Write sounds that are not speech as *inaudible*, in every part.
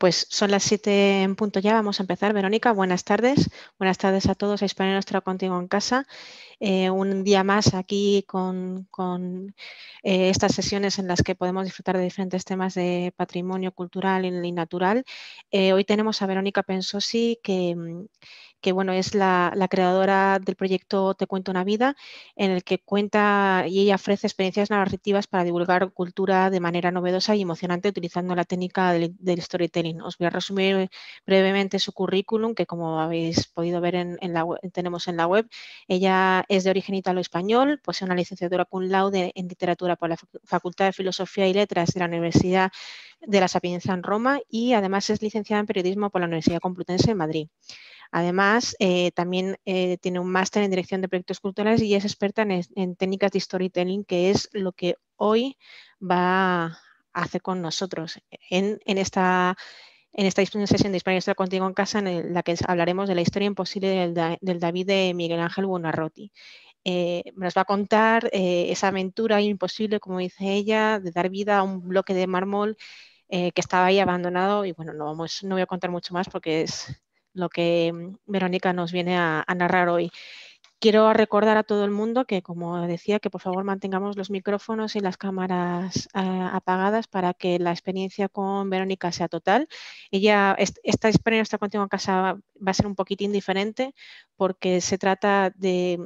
Pues son las 7 en punto ya, vamos a empezar. Verónica, buenas tardes. Buenas tardes a todos a Hispaneros Contigo en Casa. Eh, un día más aquí con, eh, estas sesiones en las que podemos disfrutar de diferentes temas de patrimonio cultural y natural. Eh, hoy tenemos a Verónica Pensosi que mm, que bueno, es la, creadora del proyecto Te Cuento una Vida, en el que cuenta y ella ofrece experiencias narrativas para divulgar cultura de manera novedosa y emocionante utilizando la técnica del, storytelling. Os voy a resumir brevemente su currículum, que como habéis podido ver en, tenemos en la web, ella es de origen italo-español, posee una licenciatura cum laude en literatura por la Facultad de Filosofía y Letras de la Universidad de la Sapienza en Roma y además es licenciada en periodismo por la Universidad Complutense de Madrid. Además, eh, también eh, tiene un máster en dirección de proyectos culturales y es experta en, técnicas de storytelling, que es lo que hoy va a hacer con nosotros en, esta en esta sesión de Historia contigo en casa, en la que hablaremos de la historia imposible del, David de Miguel Ángel Buonarroti. nos eh, va a contar esa aventura imposible, como dice ella, de dar vida a un bloque de mármol que estaba ahí abandonado. Y bueno, no, vamos, no voy a contar mucho más porque es, lo que mm, Verónica nos viene a, narrar hoy. Quiero recordar a todo el mundo que, como decía, que por favor mantengamos los micrófonos y las cámaras ah, apagadas para que la experiencia con Verónica sea total. Ella, esta experiencia contigo en casa va a ser un poquitín diferente porque se trata de,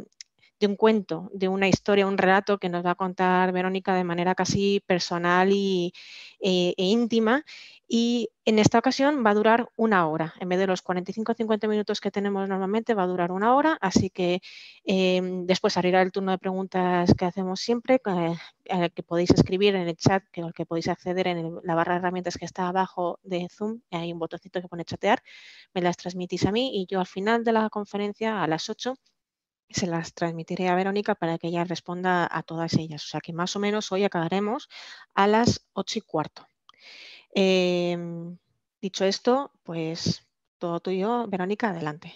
un cuento, de una historia, un relato que nos va a contar Verónica de manera casi personal y, eh, e íntima y en esta ocasión va a durar una hora. En vez de los 45 o 50 minutos que tenemos normalmente, va a durar una hora, así que em, después abrirá el turno de preguntas que hacemos siempre, eh, que podéis escribir en el chat, que, que podéis acceder en la barra de herramientas que está abajo de Zoom, hay un botoncito que pone chatear, me las transmitís a mí y yo al final de la conferencia, a las 8, se las transmitiré a Verónica para que ella responda a todas ellas. O sea que más o menos hoy acabaremos a las 8 y cuarto. Em, dicho esto, pues todo tuyo, Verónica, adelante.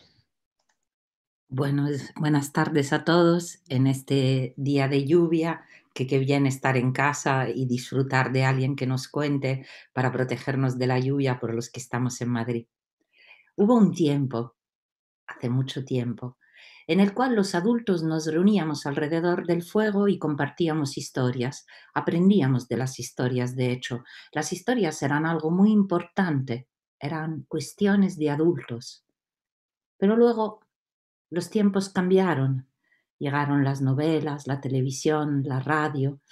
Bueno, buenas tardes a todos en este día de lluvia, que qué bien estar en casa y disfrutar de alguien que nos cuente para protegernos de la lluvia por los que estamos en Madrid. Hubo un tiempo, hace mucho tiempo, en el cual los adultos nos reuníamos alrededor del fuego y compartíamos historias, aprendíamos de las historias, de hecho. Las historias eran algo muy importante, eran cuestiones de adultos. Pero luego los tiempos cambiaron, llegaron las novelas, la televisión, la radio,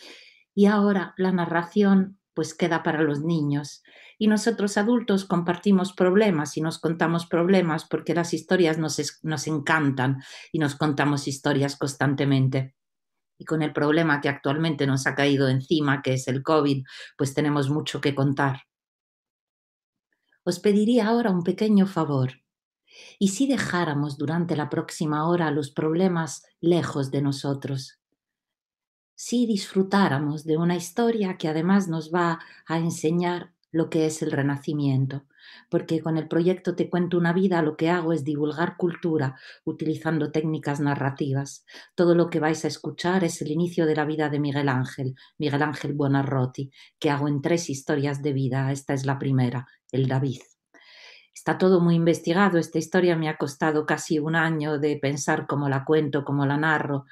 y ahora la narración pues queda para los niños. Y nosotros adultos compartimos problemas y nos contamos problemas porque las historias nos, encantan y nos contamos historias constantemente. Y con el problema que actualmente nos ha caído encima, que es el COVID, pues tenemos mucho que contar. Os pediría ahora un pequeño favor. ¿Y si dejáramos durante la próxima hora los problemas lejos de nosotros? si disfrutáramos de una historia que además nos va a enseñar lo que es el renacimiento, porque con el proyecto Te cuento una vida lo que hago es divulgar cultura utilizando técnicas narrativas. Todo lo que vais a escuchar es el inicio de la vida de Miguel Ángel, Miguel Ángel Buonarroti, que hago en tres historias de vida. Esta es la primera, el David. Está todo muy investigado, esta historia me ha costado casi un año de pensar cómo la cuento, cómo la narro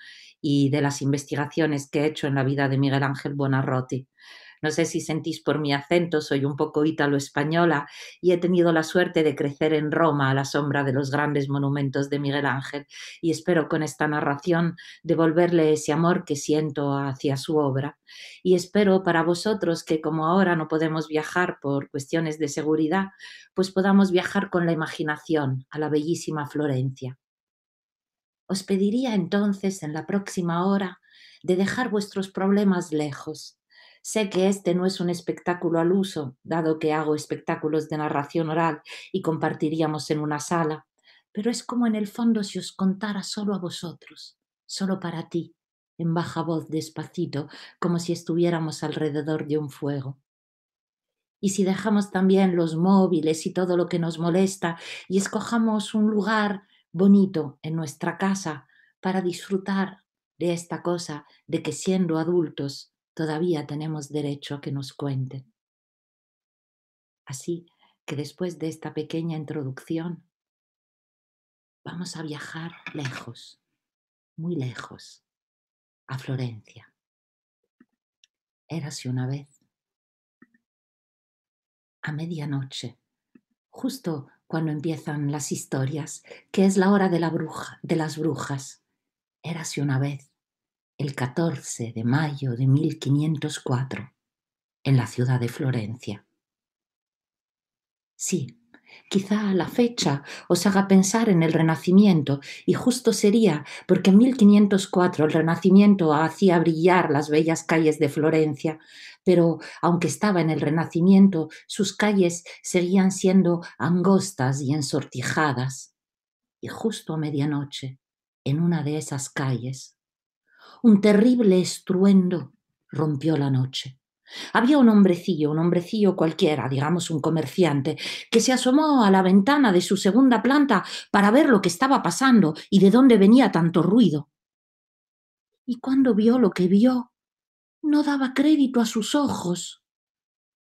y de las investigaciones que he hecho en la vida de Miguel Ángel Buonarroti. No sé si sentís por mi acento, soy un poco ítalo-española y he tenido la suerte de crecer en Roma a la sombra de los grandes monumentos de Miguel Ángel y espero con esta narración devolverle ese amor que siento hacia su obra. Y espero para vosotros que como ahora no podemos viajar por cuestiones de seguridad, pues podamos viajar con la imaginación a la bellísima Florencia. Os pediría entonces en la próxima hora de dejar vuestros problemas lejos. Sé que este no es un espectáculo al uso, dado que hago espectáculos de narración oral y compartiríamos en una sala, pero es como en el fondo si os contara solo a vosotros, solo para ti, en baja voz despacito, como si estuviéramos alrededor de un fuego y si dejamos también los móviles y todo lo que nos molesta y escojamos un lugar bonito en nuestra casa para disfrutar de esta cosa de que siendo adultos todavía tenemos derecho a que nos cuenten. Así que después de esta pequeña introducción, vamos a viajar lejos, muy lejos, a Florencia. Érase una vez, a medianoche, justo cuando empiezan las historias, que es la hora de, la bruja, de las brujas. Érase una vez, el 14 de mayo de 1504, en la ciudad de Florencia. Sí, Quizá la fecha os haga pensar en el Renacimiento, y justo sería porque en 1504 el Renacimiento hacía brillar las bellas calles de Florencia, pero aunque estaba en el Renacimiento, sus calles seguían siendo angostas y ensortijadas. Y justo a medianoche, en una de esas calles, un terrible estruendo rompió la noche. Había un hombrecillo, un hombrecillo cualquiera, digamos un comerciante, que se asomó a la ventana de su segunda planta para ver lo que estaba pasando y de dónde venía tanto ruido. Y cuando vio lo que vio, no daba crédito a sus ojos,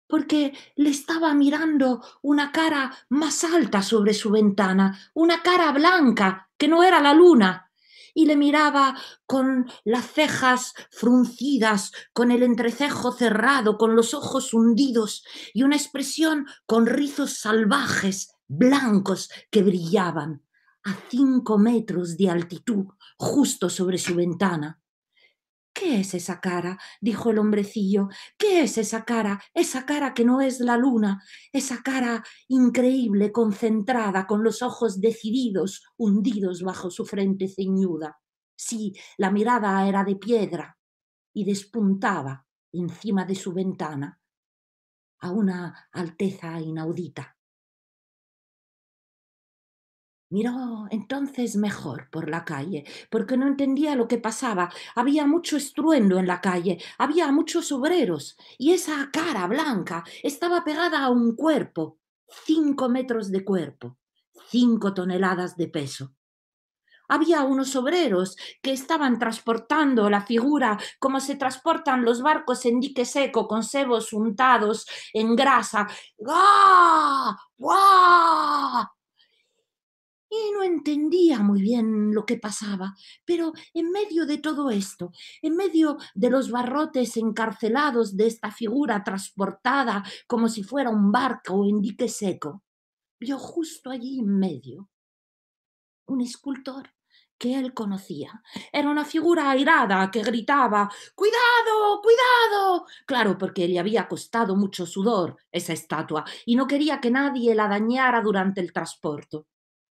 porque le estaba mirando una cara más alta sobre su ventana, una cara blanca que no era la luna, y le miraba con las cejas fruncidas, con el entrecejo cerrado, con los ojos hundidos y una expresión con rizos salvajes, blancos, que brillaban a cinco metros de altitud justo sobre su ventana. ¿Qué es esa cara? dijo el hombrecillo. ¿Qué es esa cara? Esa cara que no es la luna, esa cara increíble, concentrada, con los ojos decididos, hundidos bajo su frente ceñuda. Sí, la mirada era de piedra y despuntaba encima de su ventana a una alteza inaudita. Miró entonces mejor por la calle, porque no entendía lo que pasaba. Había mucho estruendo en la calle, había muchos obreros, y esa cara blanca estaba pegada a un cuerpo, cinco metros de cuerpo, cinco toneladas de peso. Había unos obreros que estaban transportando la figura como se transportan los barcos en dique seco con sebos untados en grasa y no entendía muy bien lo que pasaba, pero en medio de todo esto, en medio de los barrotes encarcelados de esta figura transportada como si fuera un barco en dique seco, vio justo allí en medio un escultor que él conocía. Era una figura airada que gritaba ¡Cuidado! ¡Cuidado! Claro, porque le había costado mucho sudor esa estatua y no quería que nadie la dañara durante el transporte.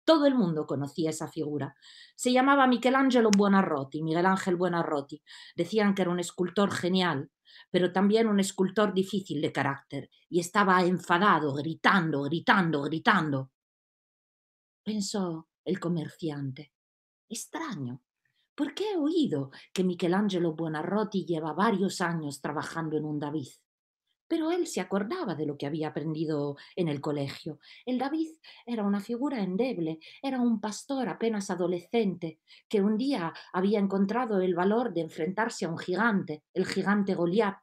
Todo el mundo conocía esa figura. Se llamaba Michelangelo Buonarroti, Miguel Ángel Buonarroti. Decían que era un escultor genial, pero también un escultor difícil de carácter, y estaba enfadado, gritando, gritando, gritando. Pensó el comerciante. Extraño. ¿Por qué he oído que Michelangelo Buonarroti lleva varios años trabajando en un David? Pero él se acordaba de lo que había aprendido en el colegio. El David era una figura endeble, era un pastor apenas adolescente, que un día había encontrado el valor de enfrentarse a un gigante, el gigante Goliat.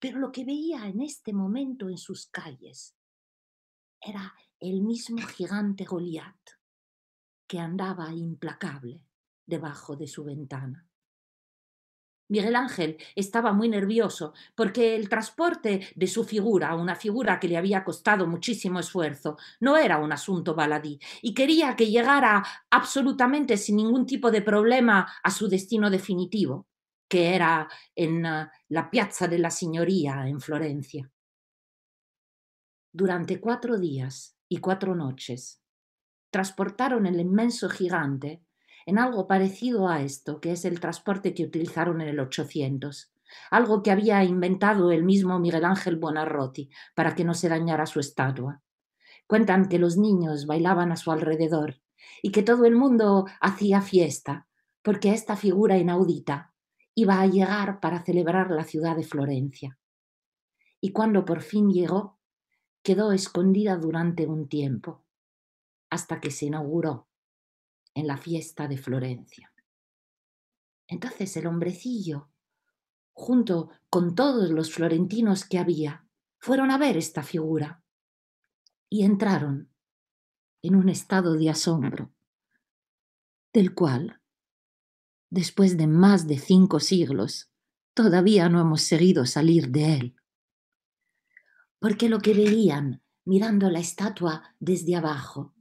Pero lo que veía en este momento en sus calles era el mismo gigante Goliat, que andaba implacable debajo de su ventana. Miguel Ángel estaba muy nervioso porque el transporte de su figura, una figura que le había costado muchísimo esfuerzo, no era un asunto baladí y quería que llegara absolutamente sin ningún tipo de problema a su destino definitivo, que era en eh, la Piazza de la Signoria en Florencia. Durante cuatro días y cuatro noches transportaron el inmenso gigante en algo parecido a esto, que es el transporte que utilizaron en el 800, algo que había inventado el mismo Miguel Ángel Buonarroti para que no se dañara su estatua. Cuentan que los niños bailaban a su alrededor y que todo el mundo hacía fiesta, porque esta figura inaudita iba a llegar para celebrar la ciudad de Florencia. Y cuando por fin llegó, quedó escondida durante un tiempo, hasta que se inauguró en la fiesta de Florencia. Entonces el hombrecillo, junto con todos los florentinos que había, fueron a ver esta figura y entraron en un estado de asombro, del cual, después de más de cinco siglos, todavía no hemos seguido salir de él. Porque lo que veían mirando la estatua desde abajo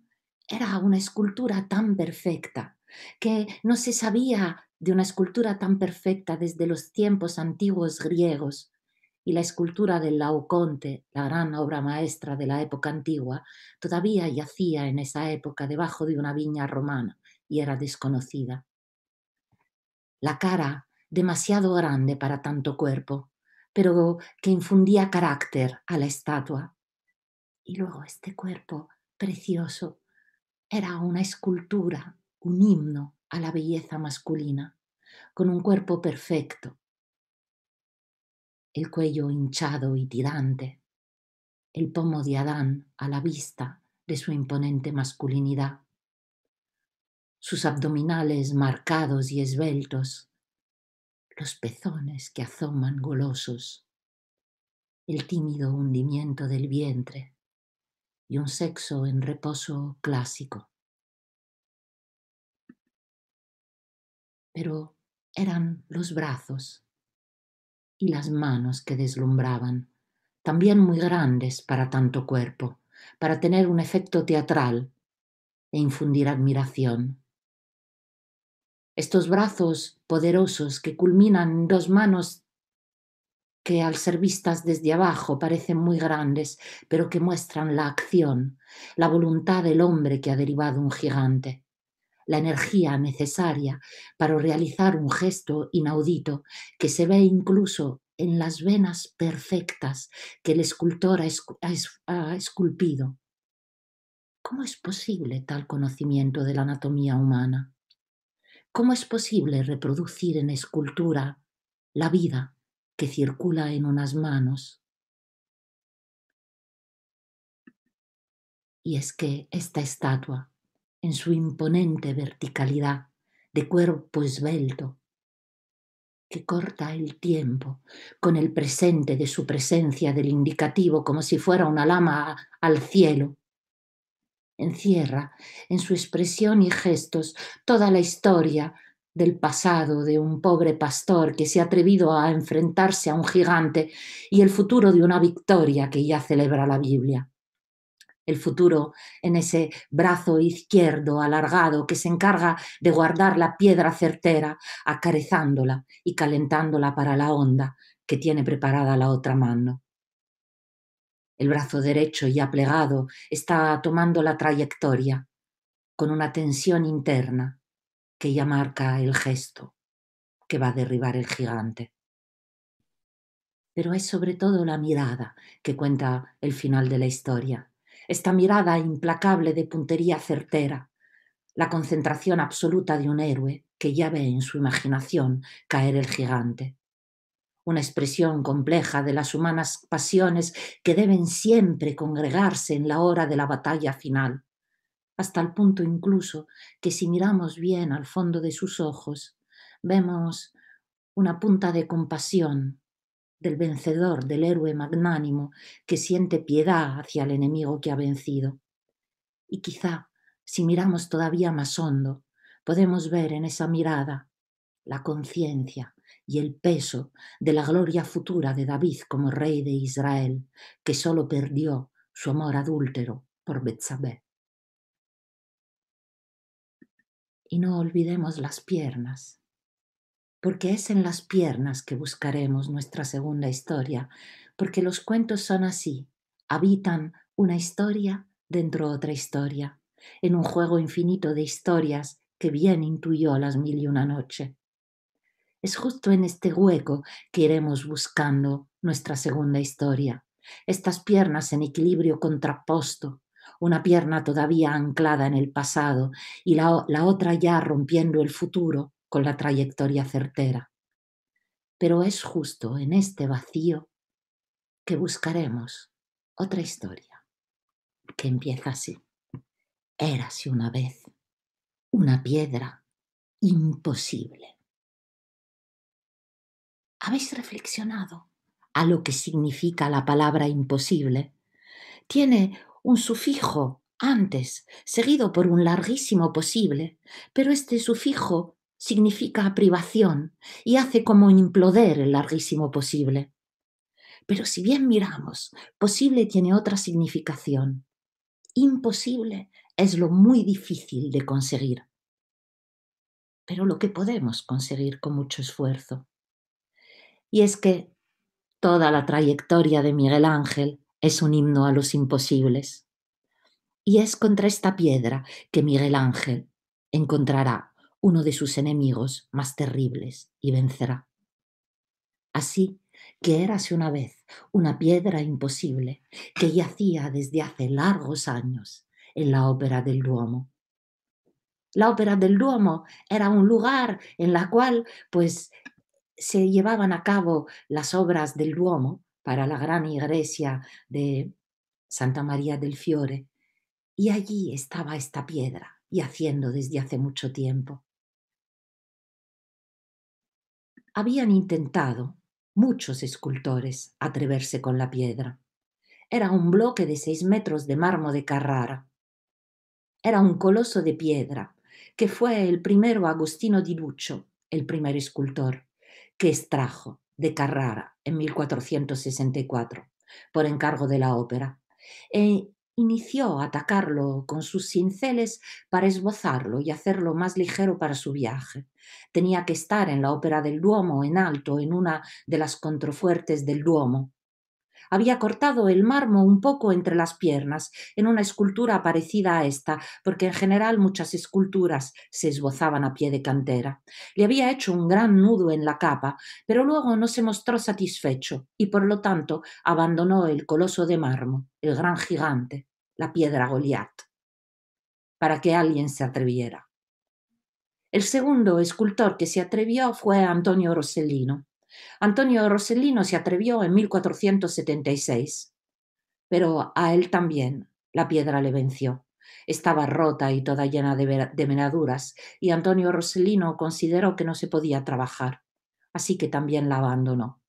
era una escultura tan perfecta que no se sabía de una escultura tan perfecta desde los tiempos antiguos griegos. Y la escultura del Laoconte, la gran obra maestra de la época antigua, todavía yacía en esa época debajo de una viña romana y era desconocida. La cara, demasiado grande para tanto cuerpo, pero que infundía carácter a la estatua. Y luego este cuerpo precioso, era una escultura, un himno a la belleza masculina, con un cuerpo perfecto, el cuello hinchado y tirante, el pomo de Adán a la vista de su imponente masculinidad, sus abdominales marcados y esbeltos, los pezones que azoman golosos, el tímido hundimiento del vientre, y un sexo en reposo clásico. Pero eran los brazos y las manos que deslumbraban, también muy grandes para tanto cuerpo, para tener un efecto teatral e infundir admiración. Estos brazos poderosos que culminan en dos manos que al ser vistas desde abajo parecen muy grandes, pero que muestran la acción, la voluntad del hombre que ha derivado un gigante, la energía necesaria para realizar un gesto inaudito que se ve incluso en las venas perfectas que el escultor ha, esculpido. ¿Cómo es posible tal conocimiento de la anatomía humana? ¿Cómo es posible reproducir en escultura la vida que circula en unas manos. Y es que esta estatua, en su imponente verticalidad, de cuerpo esbelto, que corta el tiempo con el presente de su presencia del indicativo como si fuera una lama al cielo, encierra en su expresión y gestos toda la historia del pasado de un pobre pastor que se ha atrevido a enfrentarse a un gigante y el futuro de una victoria que ya celebra la Biblia. El futuro en ese brazo izquierdo alargado que se encarga de guardar la piedra certera, acarezándola y calentándola para la onda que tiene preparada la otra mano. El brazo derecho ya plegado está tomando la trayectoria con una tensión interna que ya marca el gesto que va a derribar el gigante. Pero es sobre todo la mirada que cuenta el final de la historia, esta mirada implacable de puntería certera, la concentración absoluta de un héroe que ya ve en su imaginación caer el gigante una expresión compleja de las humanas pasiones que deben siempre congregarse en la hora de la batalla final, hasta el punto incluso que si miramos bien al fondo de sus ojos, vemos una punta de compasión del vencedor, del héroe magnánimo que siente piedad hacia el enemigo que ha vencido. Y quizá, si miramos todavía más hondo, podemos ver en esa mirada la conciencia y el peso de la gloria futura de David como rey de Israel, que solo perdió su amor adúltero por Betsabé. y no olvidemos las piernas, porque es en las piernas que buscaremos nuestra segunda historia, porque los cuentos son así, habitan una historia dentro otra historia, en un juego infinito de historias que bien intuyó las mil y una noche. Es justo en este hueco que iremos buscando nuestra segunda historia, estas piernas en equilibrio contraposto, una pierna todavía anclada en el pasado y la, otra ya rompiendo el futuro con la trayectoria certera. Pero es justo en este vacío que buscaremos otra historia que empieza así. Érase una vez una piedra imposible. ¿Habéis reflexionado a lo que significa la palabra imposible? Tiene un sufijo antes, seguido por un larguísimo posible, pero este sufijo significa privación y hace como imploder el larguísimo posible. Pero si bien miramos, posible tiene otra significación. Imposible es lo muy difícil de conseguir, pero lo que podemos conseguir con mucho esfuerzo. Y es que toda la trayectoria de Miguel Ángel es un himno a los imposibles. Y es contra esta piedra que Miguel Ángel encontrará uno de sus enemigos más terribles y vencerá. Así que érase una vez una piedra imposible que yacía desde hace largos años en la ópera del Duomo. La ópera del Duomo era un lugar en la cual pues se llevaban a cabo las obras del Duomo para la gran iglesia de Santa María del Fiore, y allí estaba esta piedra, y haciendo desde hace mucho tiempo. Habían intentado muchos escultores atreverse con la piedra. Era un bloque de seis metros de mármol de Carrara. Era un coloso de piedra, que fue el primero Agostino di Luccio, el primer escultor, que extrajo de Carrara en 1464, por encargo de la ópera, e inició a atacarlo con sus cinceles para esbozarlo y hacerlo más ligero para su viaje. Tenía que estar en la ópera del Duomo en alto, en una de las contrafuertes del Duomo, había cortado el marmo un poco entre las piernas, en una escultura parecida a esta, porque en general muchas esculturas se esbozaban a pie de cantera. Le había hecho un gran nudo en la capa, pero luego no se mostró satisfecho y por lo tanto abandonó el coloso de mármol, el gran gigante, la piedra Goliat, para que alguien se atreviera. El segundo escultor que se atrevió fue Antonio Rossellino. Antonio Rossellino se atrevió en 1476, pero a él también la piedra le venció. Estaba rota y toda llena de, menaduras, y Antonio Rossellino consideró que no se podía trabajar, así que también la abandonó.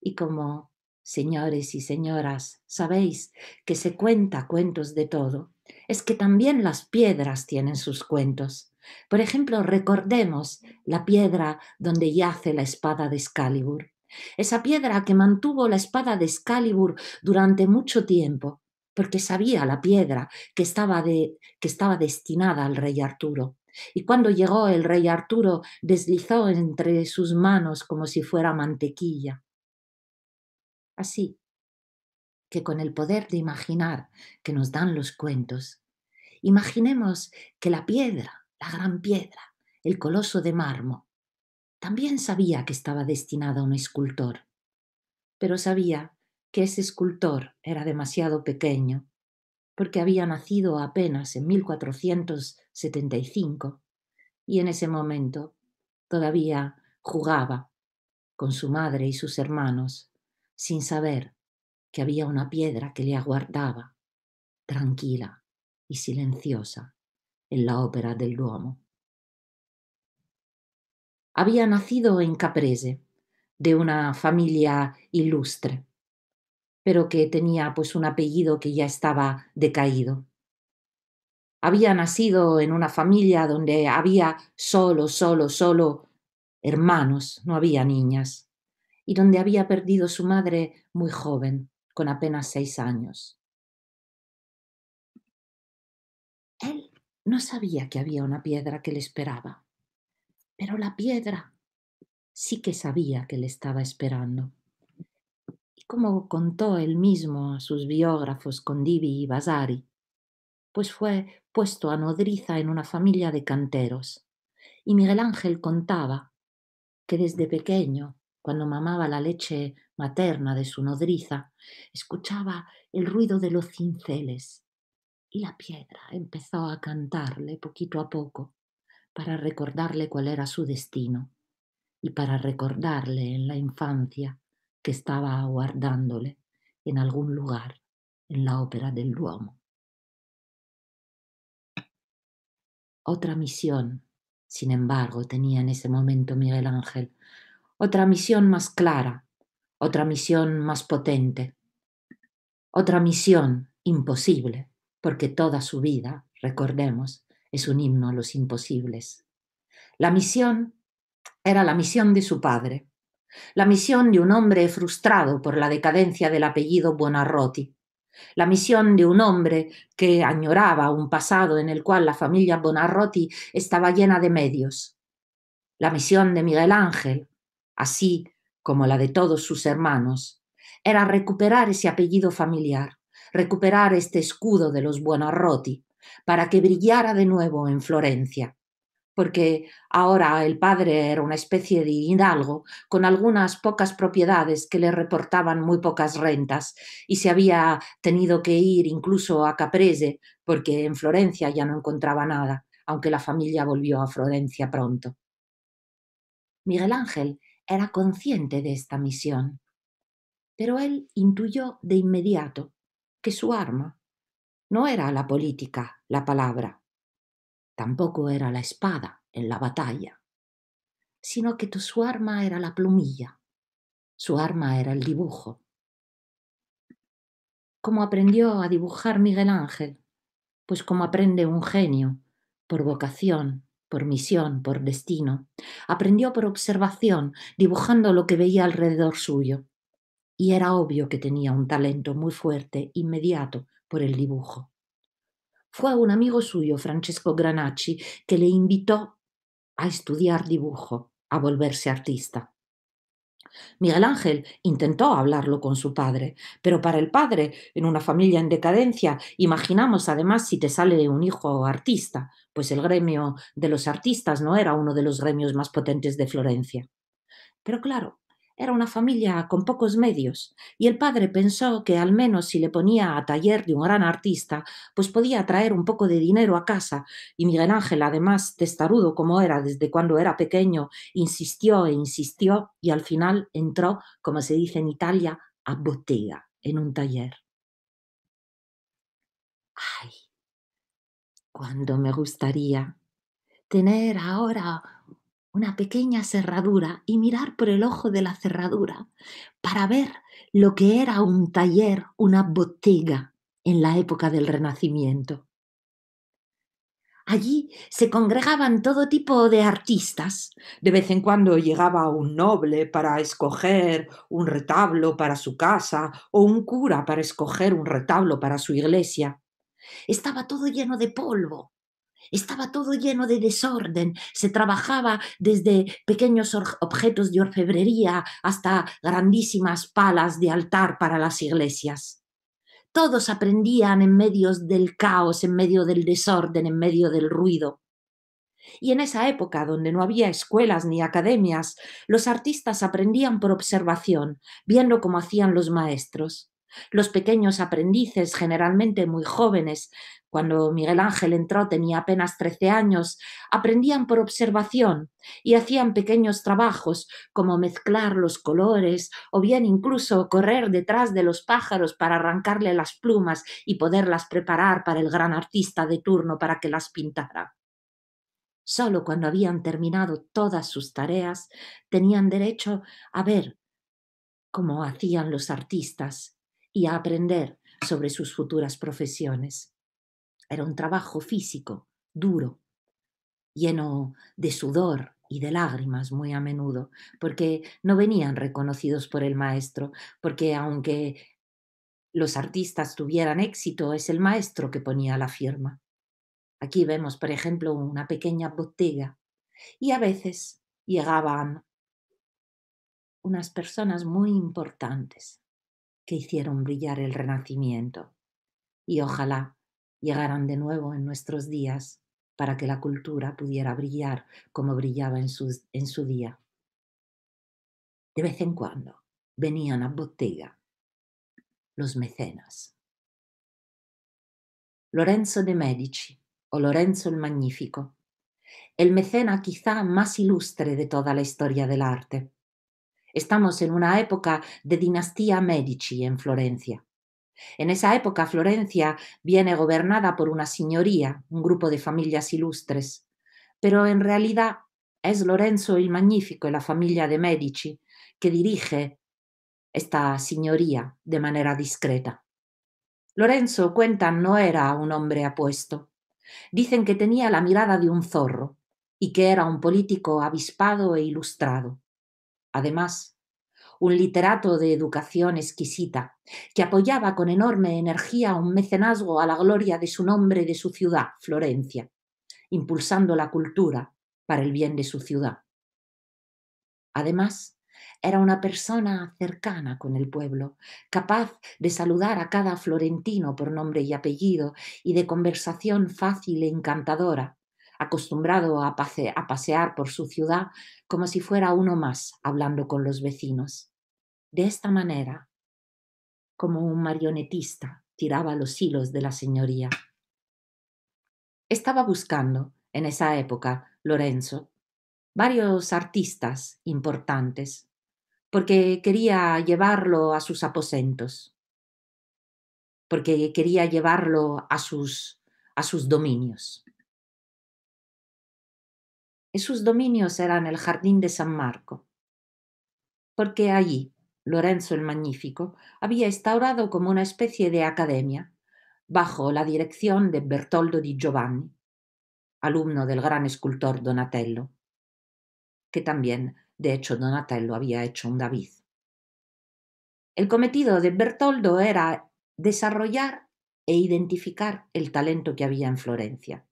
Y como, señores y señoras, sabéis que se cuenta cuentos de todo, es que también las piedras tienen sus cuentos. Por ejemplo, recordemos la piedra donde yace la espada de Excalibur, esa piedra que mantuvo la espada de Excalibur durante mucho tiempo, porque sabía la piedra que estaba, que estaba destinada al rey Arturo. Y cuando llegó el rey Arturo, deslizó entre sus manos como si fuera mantequilla. Así que con el poder de imaginar que nos dan los cuentos, imaginemos que la piedra la gran piedra, el coloso de mármol. También sabía que estaba destinada a un escultor, pero sabía que ese escultor era demasiado pequeño, porque había nacido apenas en 1475 y en ese momento todavía jugaba con su madre y sus hermanos, sin saber que había una piedra que le aguardaba, tranquila y silenciosa, en la ópera del Duomo. Había nacido en Caprese, de una familia ilustre, pero que tenía pues un apellido que ya estaba decaído. Había nacido en una familia donde había solo, solo, solo hermanos, no había niñas, y donde había perdido su madre muy joven, con apenas seis años. No sabía que había una piedra que le esperaba, pero la piedra sí que sabía que le estaba esperando. Y como contó él mismo a sus biógrafos Condivi y Vasari, pues fue puesto a nodriza en una familia de canteros. Y Miguel Ángel contaba que desde pequeño, cuando mamaba la leche materna de su nodriza, escuchaba el ruido de los cinceles y la piedra empezó a cantarle poquito a poco para recordarle cuál era su destino y para recordarle en la infancia que estaba aguardándole en algún lugar en la ópera del Duomo. Otra misión, sin embargo, tenía en ese momento Miguel Ángel, otra misión más clara, otra misión más potente, otra misión imposible, porque toda su vida, recordemos, es un himno a los imposibles. La misión era la misión de su padre, la misión de un hombre frustrado por la decadencia del apellido Bonarroti, la misión de un hombre que añoraba un pasado en el cual la familia Bonarroti estaba llena de medios. La misión de Miguel Ángel, así como la de todos sus hermanos, era recuperar ese apellido familiar, recuperar este escudo de los Buonarroti para que brillara de nuevo en Florencia, porque ahora el padre era una especie de hidalgo con algunas pocas propiedades que le reportaban muy pocas rentas y se había tenido que ir incluso a Caprese porque en Florencia ya no encontraba nada, aunque la familia volvió a Florencia pronto. Miguel Ángel era consciente de esta misión, pero él intuyó de inmediato que su arma no era la política, la palabra, tampoco era la espada en la batalla, sino que su arma era la plumilla, su arma era el dibujo. Como aprendió a dibujar Miguel Ángel? Pues como aprende un genio, por vocación, por misión, por destino. Aprendió por observación, dibujando lo que veía alrededor suyo y era obvio que tenía un talento muy fuerte, inmediato, por el dibujo. Fue un amigo suyo, Francesco Granacci, que le invitó a estudiar dibujo, a volverse artista. Miguel Ángel intentó hablarlo con su padre, pero para el padre, en una familia en decadencia, imaginamos además si te sale un hijo artista, pues el gremio de los artistas no era uno de los gremios más potentes de Florencia. Pero claro, era una familia con pocos medios, y el padre pensó que al menos si le ponía a taller de un gran artista, pues podía traer un poco de dinero a casa, y Miguel Ángel, además testarudo como era desde cuando era pequeño, insistió e insistió, y al final entró, como se dice en Italia, a bottega, en un taller. ¡Ay! Cuando me gustaría tener ahora una pequeña cerradura y mirar por el ojo de la cerradura para ver lo que era un taller, una botiga, en la época del Renacimiento. Allí se congregaban todo tipo de artistas. De vez en cuando llegaba un noble para escoger un retablo para su casa o un cura para escoger un retablo para su iglesia. Estaba todo lleno de polvo, estaba todo lleno de desorden. Se trabajaba desde pequeños objetos de orfebrería hasta grandísimas palas de altar para las iglesias. Todos aprendían en medio del caos, en medio del desorden, en medio del ruido. Y en esa época donde no había escuelas ni academias, los artistas aprendían por observación, viendo cómo hacían los maestros. Los pequeños aprendices, generalmente muy jóvenes, cuando Miguel Ángel entró tenía apenas 13 años, aprendían por observación y hacían pequeños trabajos como mezclar los colores o bien incluso correr detrás de los pájaros para arrancarle las plumas y poderlas preparar para el gran artista de turno para que las pintara. Solo cuando habían terminado todas sus tareas tenían derecho a ver cómo hacían los artistas y a aprender sobre sus futuras profesiones. Era un trabajo físico, duro, lleno de sudor y de lágrimas muy a menudo, porque no venían reconocidos por el maestro, porque aunque los artistas tuvieran éxito, es el maestro que ponía la firma. Aquí vemos, por ejemplo, una pequeña botega y a veces llegaban unas personas muy importantes que hicieron brillar el Renacimiento. Y ojalá llegaran de nuevo en nuestros días para que la cultura pudiera brillar como brillaba en su, día. De vez en cuando venían a bottega los mecenas. Lorenzo de Medici o Lorenzo el Magnífico, el mecena quizá más ilustre de toda la historia del arte. Estamos en una época de dinastía Medici en Florencia. En esa época Florencia viene gobernada por una señoría, un grupo de familias ilustres, pero en realidad es Lorenzo el Magnífico y la familia de Medici que dirige esta señoría de manera discreta. Lorenzo, cuentan, no era un hombre apuesto. Dicen que tenía la mirada de un zorro y que era un político avispado e ilustrado. Además, un literato de educación exquisita, que apoyaba con enorme energía un mecenazgo a la gloria de su nombre y de su ciudad, Florencia, impulsando la cultura para el bien de su ciudad. Además, era una persona cercana con el pueblo, capaz de saludar a cada florentino por nombre y apellido y de conversación fácil e encantadora, acostumbrado a, pasear por su ciudad como si fuera uno más hablando con los vecinos de esta manera, como un marionetista tiraba los hilos de la señoría. Estaba buscando, en esa época, Lorenzo, varios artistas importantes, porque quería llevarlo a sus aposentos, porque quería llevarlo a sus, a sus dominios. Y sus dominios eran el jardín de San Marco, porque allí Lorenzo el Magnífico había instaurado como una especie de academia, bajo la dirección de Bertoldo di Giovanni, alumno del gran escultor Donatello, que también, de hecho, Donatello había hecho un David. El cometido de Bertoldo era desarrollar e identificar el talento que había en Florencia.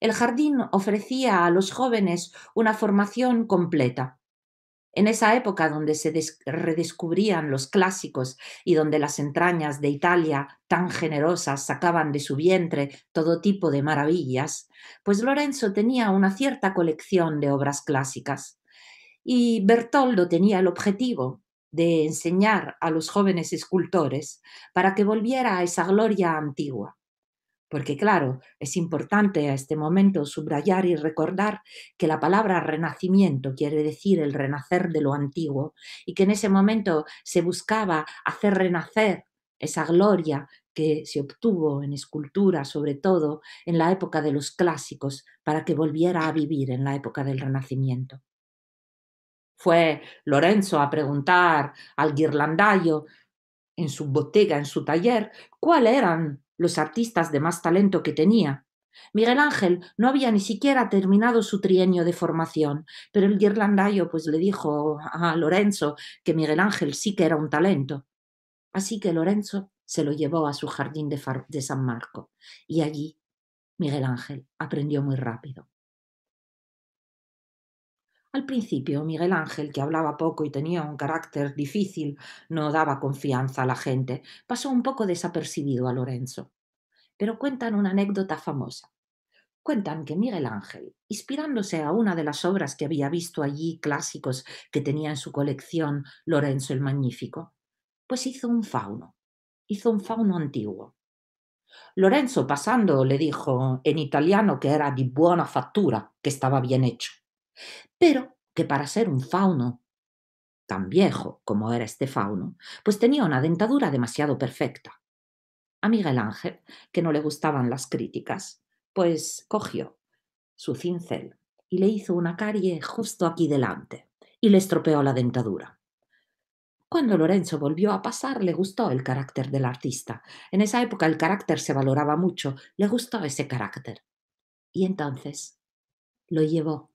El jardín ofrecía a los jóvenes una formación completa, en esa época donde se redescubrían los clásicos y donde las entrañas de Italia tan generosas sacaban de su vientre todo tipo de maravillas, pues Lorenzo tenía una cierta colección de obras clásicas. Y Bertoldo tenía el objetivo de enseñar a los jóvenes escultores para que volviera a esa gloria antigua, porque claro, es importante a este momento subrayar y recordar que la palabra renacimiento quiere decir el renacer de lo antiguo y que en ese momento se buscaba hacer renacer esa gloria que se obtuvo en escultura, sobre todo en la época de los clásicos, para que volviera a vivir en la época del Renacimiento. Fue Lorenzo a preguntar al guirlandayo, en su botega, en su taller, cuáles eran los artistas de más talento que tenía. Miguel Ángel no había ni siquiera terminado su trienio de formación, pero el guirlandayo pues le dijo a Lorenzo que Miguel Ángel sí que era un talento. Así que Lorenzo se lo llevó a su jardín de San Marco y allí Miguel Ángel aprendió muy rápido. Al principio, Miguel Ángel, que hablaba poco y tenía un carácter difícil, no daba confianza a la gente, pasó un poco desapercibido a Lorenzo. Pero cuentan una anécdota famosa. Cuentan que Miguel Ángel, inspirándose a una de las obras que había visto allí clásicos que tenía en su colección Lorenzo el Magnífico, pues hizo un fauno, hizo un fauno antiguo. Lorenzo, pasando, le dijo en italiano que era di buona fattura, que estaba bien hecho. Pero que para ser un fauno tan viejo como era este fauno, pues tenía una dentadura demasiado perfecta. A Miguel Ángel, que no le gustaban las críticas, pues cogió su cincel y le hizo una carie justo aquí delante y le estropeó la dentadura. Cuando Lorenzo volvió a pasar, le gustó el carácter del artista. En esa época el carácter se valoraba mucho, le gustó ese carácter. Y entonces lo llevó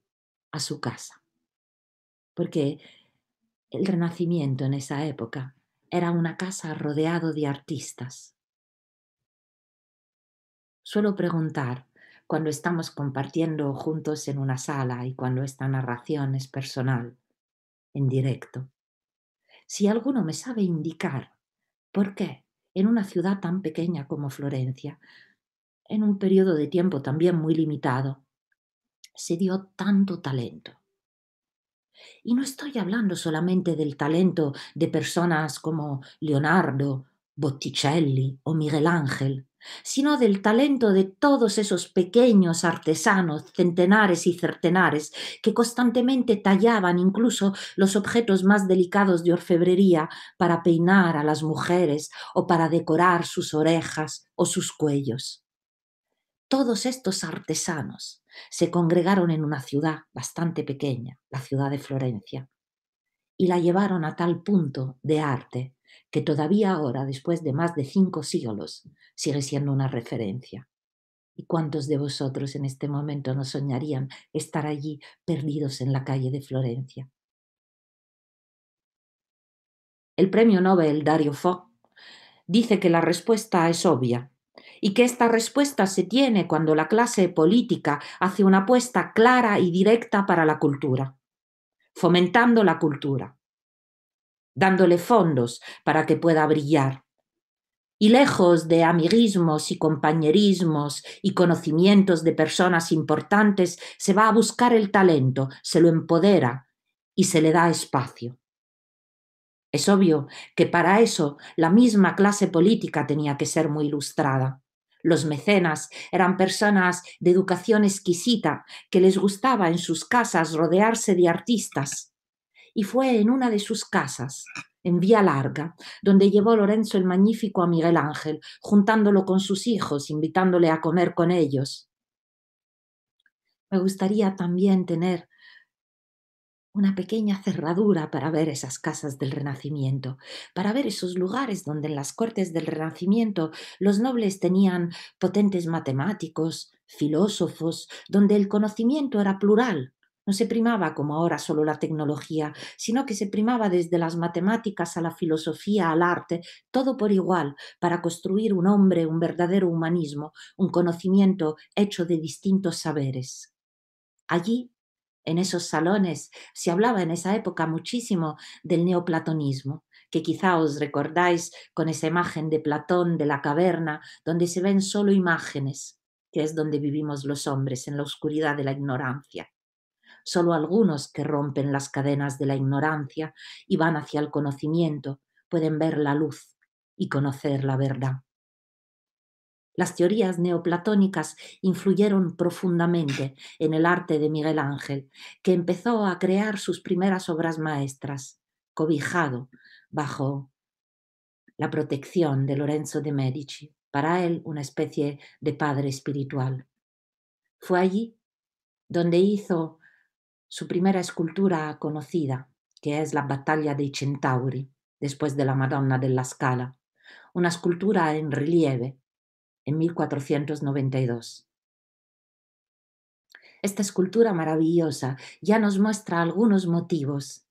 a su casa, porque el Renacimiento en esa época era una casa rodeado de artistas. Suelo preguntar cuando estamos compartiendo juntos en una sala y cuando esta narración es personal, en directo. Si alguno me sabe indicar por qué en una ciudad tan pequeña como Florencia, en un periodo de tiempo también muy limitado, se dio tanto talento. Y no estoy hablando solamente del talento de personas como Leonardo, Botticelli o Miguel Ángel, sino del talento de todos esos pequeños artesanos, centenares y certenares, que constantemente tallaban incluso los objetos más delicados de orfebrería para peinar a las mujeres o para decorar sus orejas o sus cuellos. Todos estos artesanos se congregaron en una ciudad bastante pequeña, la ciudad de Florencia, y la llevaron a tal punto de arte que todavía ahora, después de más de cinco siglos, sigue siendo una referencia. ¿Y cuántos de vosotros en este momento no soñarían estar allí perdidos en la calle de Florencia? El premio Nobel Dario Fo dice que la respuesta es obvia y que esta respuesta se tiene cuando la clase política hace una apuesta clara y directa para la cultura, fomentando la cultura, dándole fondos para que pueda brillar. Y lejos de amiguismos y compañerismos y conocimientos de personas importantes, se va a buscar el talento, se lo empodera y se le da espacio. Es obvio que para eso la misma clase política tenía que ser muy ilustrada. Los mecenas eran personas de educación exquisita que les gustaba en sus casas rodearse de artistas. Y fue en una de sus casas, en Vía Larga, donde llevó Lorenzo el Magnífico a Miguel Ángel, juntándolo con sus hijos, invitándole a comer con ellos. Me gustaría también tener una pequeña cerradura para ver esas casas del Renacimiento, para ver esos lugares donde en las cortes del Renacimiento los nobles tenían potentes matemáticos, filósofos, donde el conocimiento era plural. No se primaba como ahora solo la tecnología, sino que se primaba desde las matemáticas a la filosofía, al arte, todo por igual, para construir un hombre, un verdadero humanismo, un conocimiento hecho de distintos saberes. Allí en esos salones. Se hablaba en esa época muchísimo del neoplatonismo que quizá os recordáis con esa imagen de Platón de la caverna, donde se ven solo imágenes, que es donde vivimos los hombres, en la oscuridad de la ignorancia solo algunos que rompen las cadenas de la ignorancia y van hacia el conocimiento pueden ver la luz y conocer la verdad. Las teorías neoplatónicas influyeron profundamente en el arte de Miguel Ángel, que empezó a crear sus primeras obras maestras, cobijado bajo la protección de Lorenzo de Medici, para él una especie de padre espiritual. Fue allí donde hizo su primera escultura conocida, que es la Batalla dei Centauri, después de la Madonna della Scala, una escultura en relieve 1492. Esta escultura maravillosa ya nos muestra algunos motivos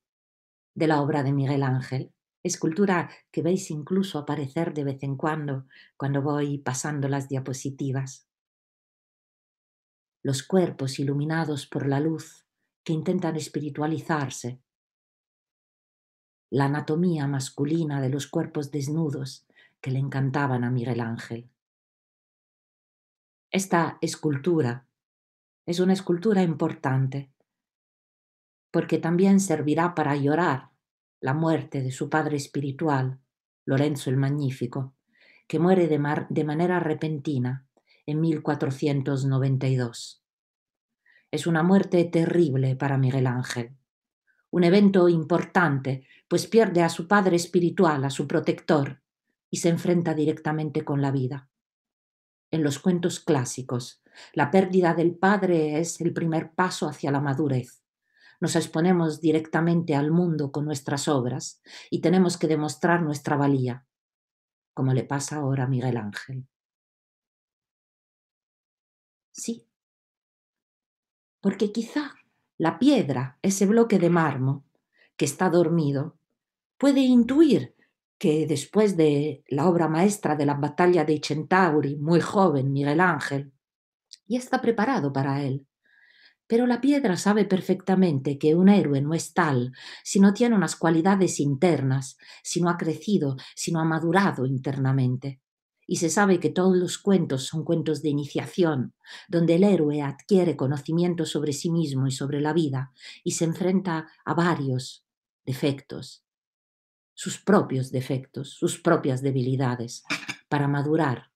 de la obra de Miguel Ángel, escultura que veis incluso aparecer de vez en cuando cuando voy pasando las diapositivas. Los cuerpos iluminados por la luz que intentan espiritualizarse. La anatomía masculina de los cuerpos desnudos que le encantaban a Miguel Ángel. Esta escultura es una escultura importante porque también servirá para llorar la muerte de su padre espiritual, Lorenzo el Magnífico, que muere de, manera repentina en 1492. Es una muerte terrible para Miguel Ángel, un evento importante, pues pierde a su padre espiritual, a su protector, y se enfrenta directamente con la vida en los cuentos clásicos. La pérdida del padre es el primer paso hacia la madurez. Nos exponemos directamente al mundo con nuestras obras y tenemos que demostrar nuestra valía, como le pasa ahora a Miguel Ángel. Sí, porque quizá la piedra, ese bloque de mármol que está dormido, puede intuir que después de la obra maestra de la batalla de Centauri, muy joven Miguel Ángel, ya está preparado para él. Pero la piedra sabe perfectamente que un héroe no es tal si no tiene unas cualidades internas, si no ha crecido, si no ha madurado internamente. Y se sabe que todos los cuentos son cuentos de iniciación, donde el héroe adquiere conocimiento sobre sí mismo y sobre la vida y se enfrenta a varios defectos, sus propios defectos, sus propias debilidades, para madurar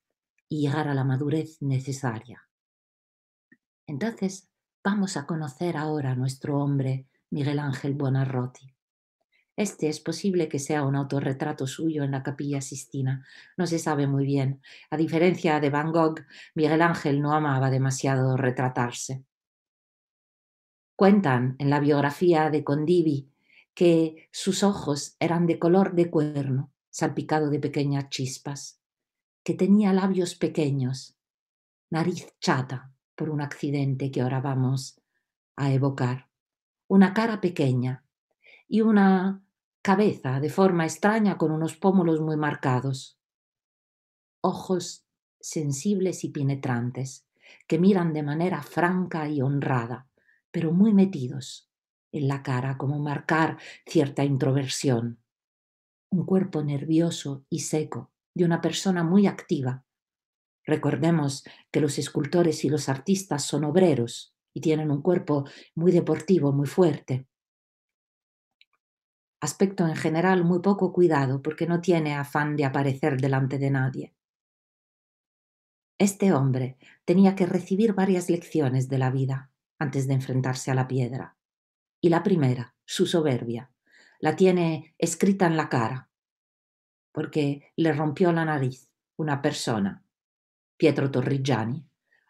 y llegar a la madurez necesaria. Entonces, vamos a conocer ahora a nuestro hombre, Miguel Ángel Buonarroti. Este es posible que sea un autorretrato suyo en la capilla Sistina, no se sabe muy bien. A diferencia de Van Gogh, Miguel Ángel no amaba demasiado retratarse. Cuentan en la biografía de Condivi que sus ojos eran de color de cuerno, salpicado de pequeñas chispas, que tenía labios pequeños, nariz chata por un accidente que ahora vamos a evocar, una cara pequeña y una cabeza de forma extraña con unos pómulos muy marcados, ojos sensibles y penetrantes, que miran de manera franca y honrada, pero muy metidos, en la cara, como marcar cierta introversión. Un cuerpo nervioso y seco de una persona muy activa. Recordemos que los escultores y los artistas son obreros y tienen un cuerpo muy deportivo, muy fuerte. Aspecto en general muy poco cuidado porque no tiene afán de aparecer delante de nadie. Este hombre tenía que recibir varias lecciones de la vida antes de enfrentarse a la piedra y la primera, su soberbia, la tiene escrita en la cara, porque le rompió la nariz una persona, Pietro Torrigiani,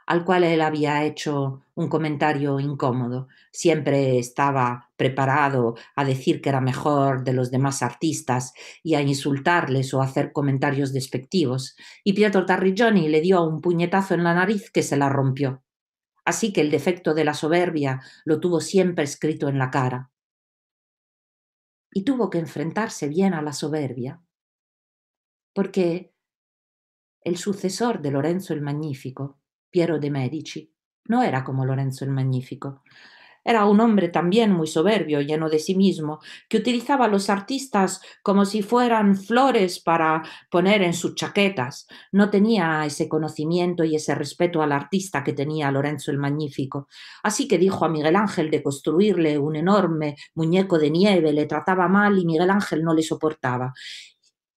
al cual él había hecho un comentario incómodo. Siempre estaba preparado a decir que era mejor de los demás artistas y a insultarles o hacer comentarios despectivos. Y Pietro Torrigiani le dio un puñetazo en la nariz que se la rompió. Así que el defecto de la soberbia lo tuvo siempre escrito en la cara. Y tuvo que enfrentarse bien a la soberbia, porque el sucesor de Lorenzo el Magnífico, Piero de Medici, no era como Lorenzo el Magnífico. Era un hombre también muy soberbio, lleno de sí mismo, que utilizaba a los artistas como si fueran flores para poner en sus chaquetas. No tenía ese conocimiento y ese respeto al artista que tenía Lorenzo el Magnífico. Así que dijo a Miguel Ángel de construirle un enorme muñeco de nieve, le trataba mal y Miguel Ángel no le soportaba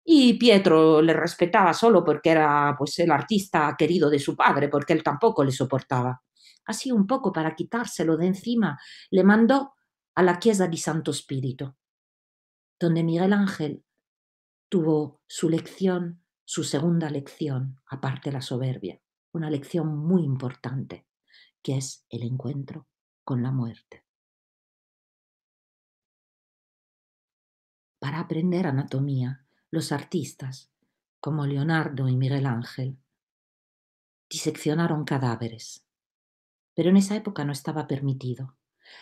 y Pietro le respetaba solo porque era pues el artista querido de su padre, porque él tampoco le soportaba así un poco para quitárselo de encima, le mandó a la chiesa di Santo Spirito, donde Miguel Ángel tuvo su lección, su segunda lección, aparte de la soberbia, una lección muy importante, que es el encuentro con la muerte. Para aprender anatomía, los artistas, como Leonardo y Miguel Ángel, diseccionaron cadáveres pero en esa época no estaba permitido.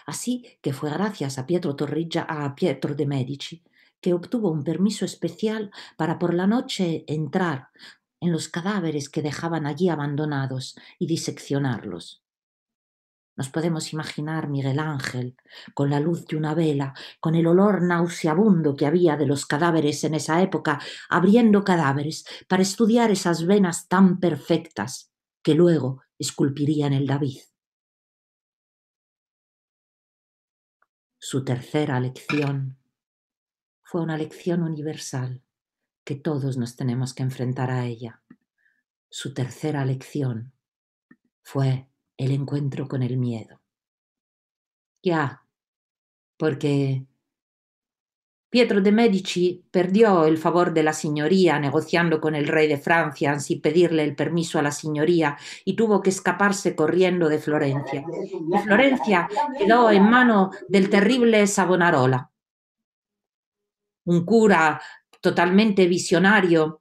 Así que fue gracias a Pietro Torrigia a Pietro de Medici, que obtuvo un permiso especial para por la noche entrar en los cadáveres que dejaban allí abandonados y diseccionarlos. Nos podemos imaginar Miguel Ángel, con la luz de una vela, con el olor nauseabundo que había de los cadáveres en esa época, abriendo cadáveres para estudiar esas venas tan perfectas que luego esculpirían el David. Su tercera lección fue una lección universal que todos nos tenemos que enfrentar a ella. Su tercera lección fue el encuentro con el miedo. Ya, porque Pietro de Medici perdió el favor de la señoría negociando con el rey de Francia sin pedirle el permiso a la señoría y tuvo que escaparse corriendo de Florencia. Y Florencia quedó en mano del terrible Savonarola, un cura totalmente visionario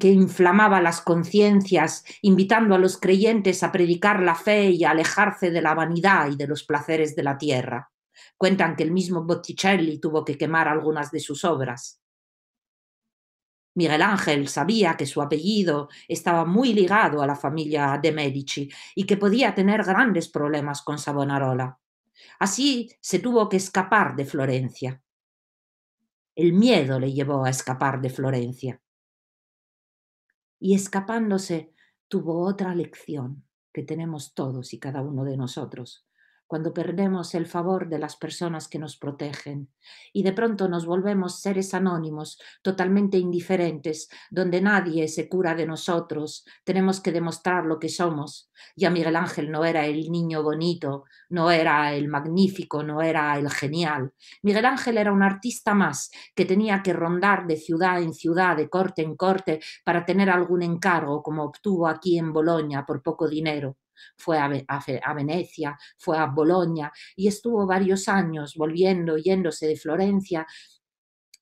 que inflamaba las conciencias, invitando a los creyentes a predicar la fe y a alejarse de la vanidad y de los placeres de la tierra. Cuentan que el mismo Botticelli tuvo que quemar algunas de sus obras. Miguel Ángel sabía que su apellido estaba muy ligado a la familia de Medici y que podía tener grandes problemas con Savonarola. Así se tuvo que escapar de Florencia. El miedo le llevó a escapar de Florencia. Y escapándose tuvo otra lección que tenemos todos y cada uno de nosotros, cuando perdemos el favor de las personas que nos protegen y de pronto nos volvemos seres anónimos, totalmente indiferentes, donde nadie se cura de nosotros, tenemos que demostrar lo que somos. Ya Miguel Ángel no era el niño bonito, no era el magnífico, no era el genial. Miguel Ángel era un artista más que tenía que rondar de ciudad en ciudad, de corte en corte, para tener algún encargo, como obtuvo aquí en Boloña, por poco dinero fue a, Venecia, fue a Bolonia y estuvo varios años volviendo, yéndose de Florencia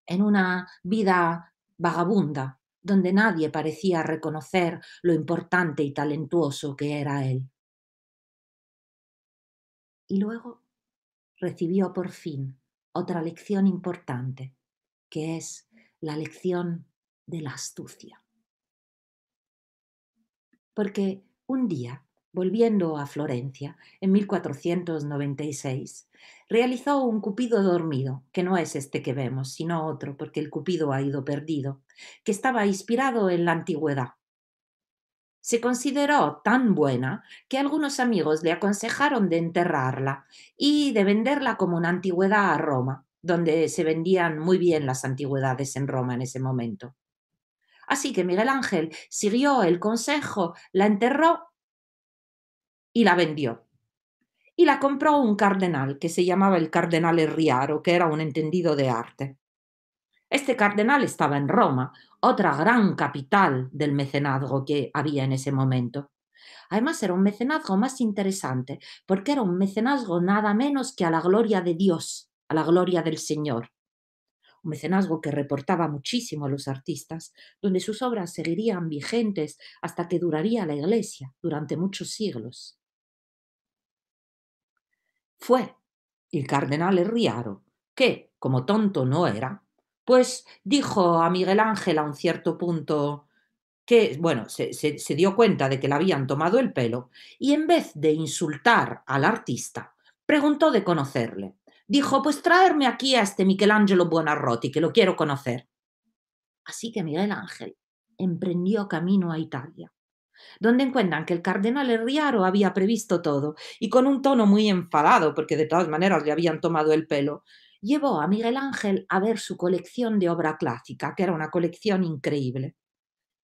en una vida vagabunda, donde nadie parecía reconocer lo importante y talentuoso que era él. Y luego recibió por fin otra lección importante, que es la lección de la astucia. Porque un día Volviendo a Florencia, en 1496, realizó un Cupido dormido, que no es este que vemos, sino otro, porque el Cupido ha ido perdido, que estaba inspirado en la antigüedad. Se consideró tan buena que algunos amigos le aconsejaron de enterrarla y de venderla como una antigüedad a Roma, donde se vendían muy bien las antigüedades en Roma en ese momento. Así que Miguel Ángel siguió el consejo, la enterró y la vendió. Y la compró un cardenal que se llamaba el cardenal Herriaro, que era un entendido de arte. Este cardenal estaba en Roma, otra gran capital del mecenazgo que había en ese momento. Además era un mecenazgo más interesante, porque era un mecenazgo nada menos que a la gloria de Dios, a la gloria del Señor. Un mecenazgo que reportaba muchísimo a los artistas, donde sus obras seguirían vigentes hasta que duraría la Iglesia durante muchos siglos fue el cardenal Herriaro, que, como tonto no era, pues dijo a Miguel Ángel a un cierto punto que, bueno, se, dio cuenta de que le habían tomado el pelo y en vez de insultar al artista, preguntó de conocerle. Dijo, pues traerme aquí a este Michelangelo Buonarroti, que lo quiero conocer. Así que Miguel Ángel emprendió camino a Italia donde encuentran que el cardenal Herriaro había previsto todo y con un tono muy enfadado, porque de todas maneras le habían tomado el pelo, llevó a Miguel Ángel a ver su colección de obra clásica, que era una colección increíble.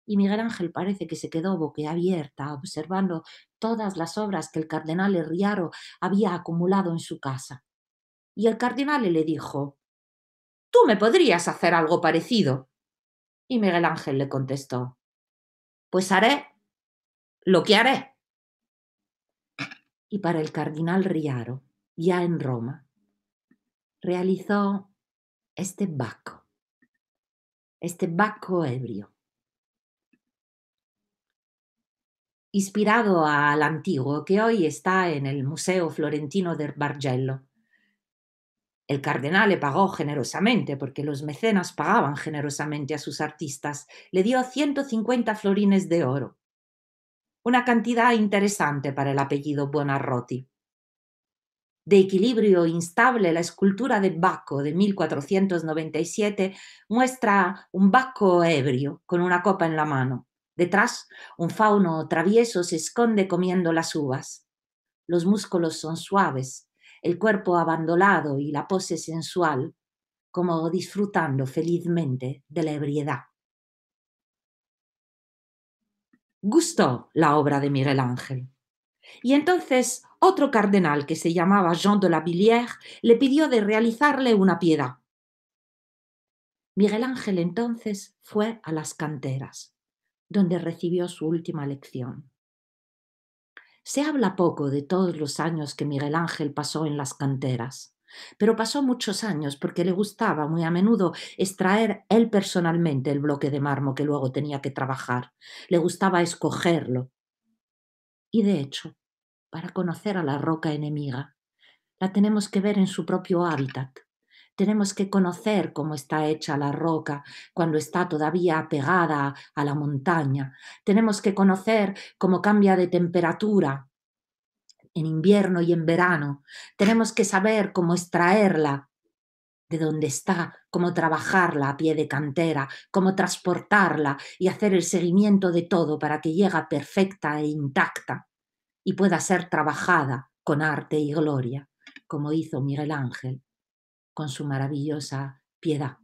Y Miguel Ángel parece que se quedó boqueabierta observando todas las obras que el cardenal Herriaro había acumulado en su casa. Y el cardenal le dijo, Tú me podrías hacer algo parecido. Y Miguel Ángel le contestó, Pues haré ¿Lo que haré! Y para el cardenal Riaro, ya en Roma, realizó este Baco, este Baco ebrio. Inspirado al antiguo que hoy está en el Museo Florentino del Bargello. El cardenal le pagó generosamente, porque los mecenas pagaban generosamente a sus artistas. Le dio 150 florines de oro una cantidad interesante para el apellido Buonarroti. De equilibrio instable, la escultura de Baco de 1497 muestra un Baco ebrio con una copa en la mano. Detrás, un fauno travieso se esconde comiendo las uvas. Los músculos son suaves, el cuerpo abandonado y la pose sensual, como disfrutando felizmente de la ebriedad. gustó la obra de Miguel Ángel. Y entonces otro cardenal que se llamaba Jean de la Villière le pidió de realizarle una piedad. Miguel Ángel entonces fue a las canteras, donde recibió su última lección. Se habla poco de todos los años que Miguel Ángel pasó en las canteras. Pero pasó muchos años porque le gustaba muy a menudo extraer él personalmente el bloque de mármol que luego tenía que trabajar. Le gustaba escogerlo. Y de hecho, para conocer a la roca enemiga, la tenemos que ver en su propio hábitat. Tenemos que conocer cómo está hecha la roca cuando está todavía pegada a la montaña. Tenemos que conocer cómo cambia de temperatura en invierno y en verano. Tenemos que saber cómo extraerla de dónde está, cómo trabajarla a pie de cantera, cómo transportarla y hacer el seguimiento de todo para que llegue perfecta e intacta y pueda ser trabajada con arte y gloria, como hizo Miguel Ángel con su maravillosa piedad.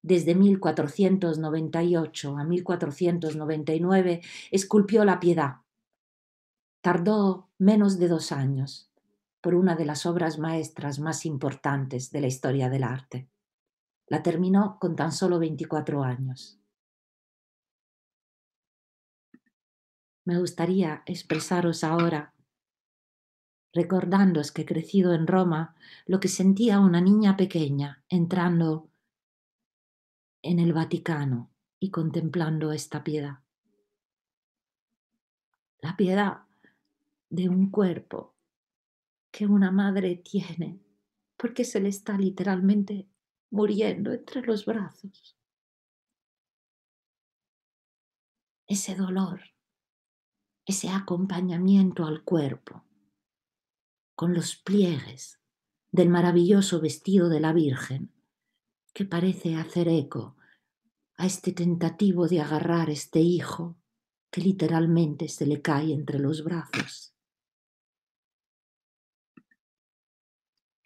Desde 1498 a 1499 esculpió la piedad, Tardó menos de dos años por una de las obras maestras más importantes de la historia del arte. La terminó con tan solo 24 años. Me gustaría expresaros ahora, recordándoos que he crecido en Roma, lo que sentía una niña pequeña entrando en el Vaticano y contemplando esta piedad. La piedad de un cuerpo que una madre tiene porque se le está literalmente muriendo entre los brazos. Ese dolor, ese acompañamiento al cuerpo, con los pliegues del maravilloso vestido de la Virgen, que parece hacer eco a este tentativo de agarrar este hijo que literalmente se le cae entre los brazos.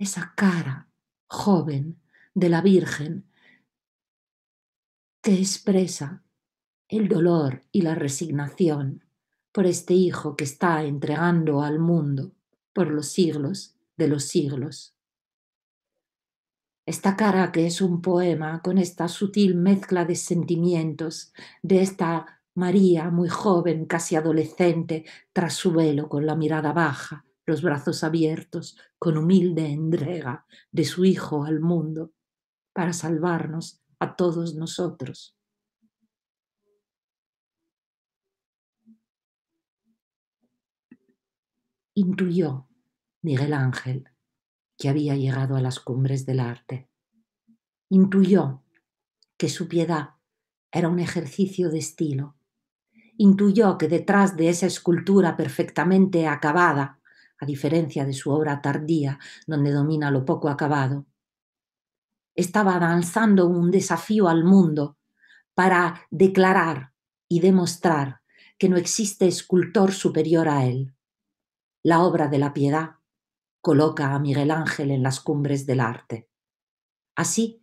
esa cara joven de la Virgen que expresa el dolor y la resignación por este hijo que está entregando al mundo por los siglos de los siglos. Esta cara que es un poema con esta sutil mezcla de sentimientos de esta María muy joven, casi adolescente, tras su velo con la mirada baja, los brazos abiertos con humilde entrega de su Hijo al mundo para salvarnos a todos nosotros. Intuyó Miguel Ángel que había llegado a las cumbres del arte. Intuyó que su piedad era un ejercicio de estilo. Intuyó que detrás de esa escultura perfectamente acabada a diferencia de su obra tardía, donde domina lo poco acabado. Estaba lanzando un desafío al mundo para declarar y demostrar que no existe escultor superior a él. La obra de la piedad coloca a Miguel Ángel en las cumbres del arte. Así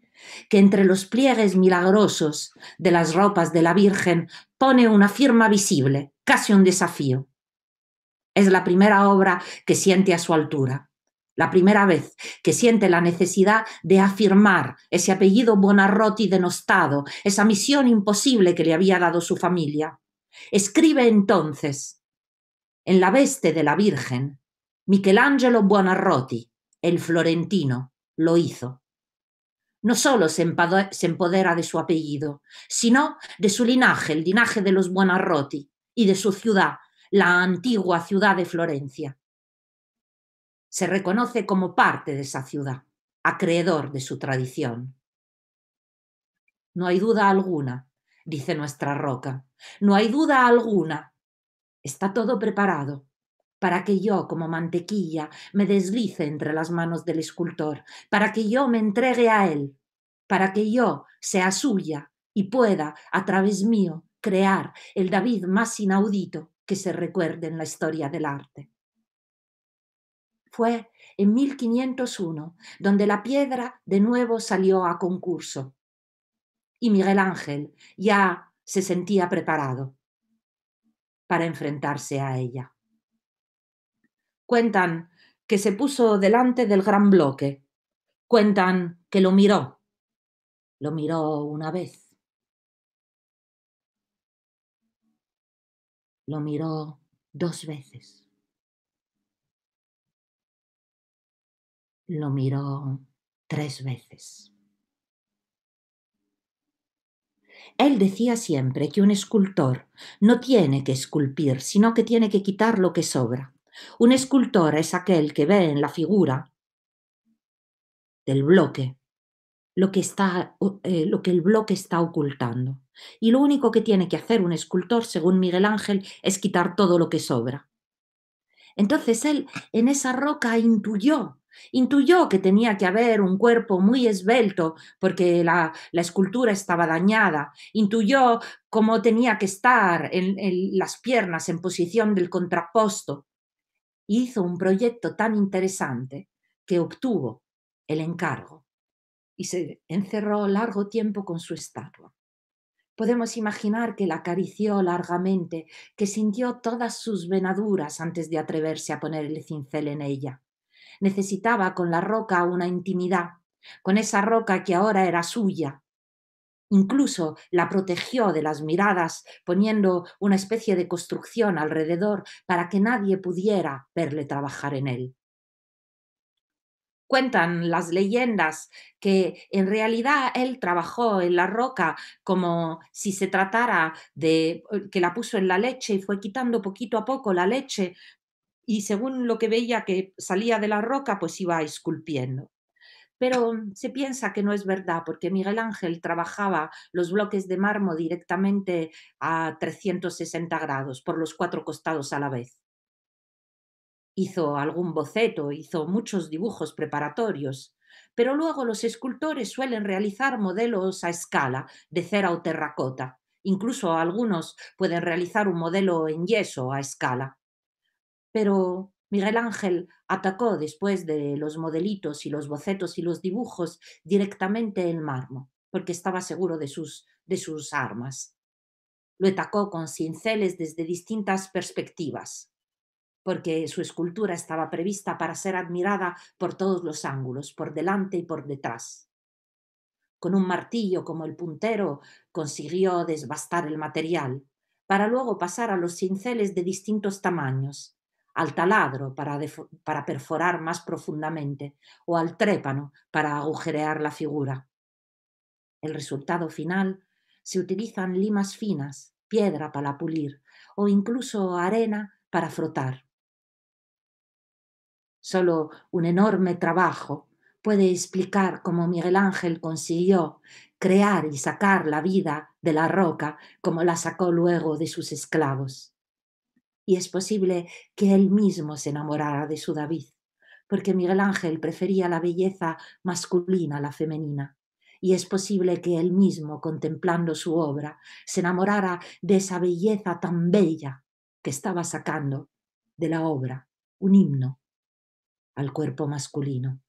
que entre los pliegues milagrosos de las ropas de la Virgen pone una firma visible, casi un desafío. Es la primera obra que siente a su altura, la primera vez que siente la necesidad de afirmar ese apellido Buonarroti denostado, esa misión imposible que le había dado su familia. Escribe entonces, en la veste de la Virgen, Michelangelo Buonarroti, el florentino, lo hizo. No solo se empodera de su apellido, sino de su linaje, el linaje de los Buonarroti, y de su ciudad, la antigua ciudad de Florencia. Se reconoce como parte de esa ciudad, acreedor de su tradición. No hay duda alguna, dice nuestra roca, no hay duda alguna. Está todo preparado para que yo, como mantequilla, me deslice entre las manos del escultor, para que yo me entregue a él, para que yo sea suya y pueda, a través mío, crear el David más inaudito, que se recuerde en la historia del arte. Fue en 1501 donde la piedra de nuevo salió a concurso y Miguel Ángel ya se sentía preparado para enfrentarse a ella. Cuentan que se puso delante del gran bloque, cuentan que lo miró, lo miró una vez, Lo miró dos veces. Lo miró tres veces. Él decía siempre que un escultor no tiene que esculpir, sino que tiene que quitar lo que sobra. Un escultor es aquel que ve en la figura del bloque lo que, eh, lo que el bloque está ocultando y lo único que tiene que hacer un escultor, según Miguel Ángel, es quitar todo lo que sobra. Entonces él en esa roca intuyó, intuyó que tenía que haber un cuerpo muy esbelto porque la, escultura estaba dañada, intuyó cómo tenía que estar las piernas en posición del contraposto. Hizo un proyecto tan interesante que obtuvo el encargo y se encerró largo tiempo con su estatua. Podemos imaginar que la acarició largamente, que sintió todas sus venaduras antes de atreverse a poner el cincel en ella. Necesitaba con la roca una intimidad, con esa roca que ahora era suya. Incluso la protegió de las miradas, poniendo una especie de construcción alrededor para que nadie pudiera verle trabajar en él cuentan las leyendas que en realidad él trabajó en la roca como si se tratara de eh, que la puso en la leche y fue quitando poquito a poco la leche y según lo que veía que salía de la roca, pues iba esculpiendo. Pero se piensa que no es verdad, porque Miguel Ángel trabajaba los bloques de mármol directamente a 360 grados, por los cuatro costados a la vez. Hizo algún boceto, hizo muchos dibujos preparatorios, pero luego los escultores suelen realizar modelos a escala de cera o terracota. Incluso algunos pueden realizar un modelo en yeso a escala. Pero Miguel Ángel atacó después de los modelitos y los bocetos y los dibujos directamente el mármol, porque estaba seguro de sus, de sus armas. Lo atacó con cinceles desde distintas perspectivas porque su escultura estaba prevista para ser admirada por todos los ángulos, por delante y por detrás. Con un martillo como el puntero consiguió desbastar el material, para luego pasar a los cinceles de distintos tamaños, al taladro para, para perforar más profundamente o al trépano para agujerear la figura. El resultado final se utilizan limas finas, piedra para pulir o incluso arena para frotar. Solo un enorme trabajo puede explicar cómo Miguel Ángel consiguió crear y sacar la vida de la roca como la sacó luego de sus esclavos. Y es posible que él mismo se enamorara de su David, porque Miguel Ángel prefería la belleza masculina a la femenina. Y es posible que él mismo, contemplando su obra, se enamorara de esa belleza tan bella que estaba sacando de la obra, un himno al cuerpo masculino.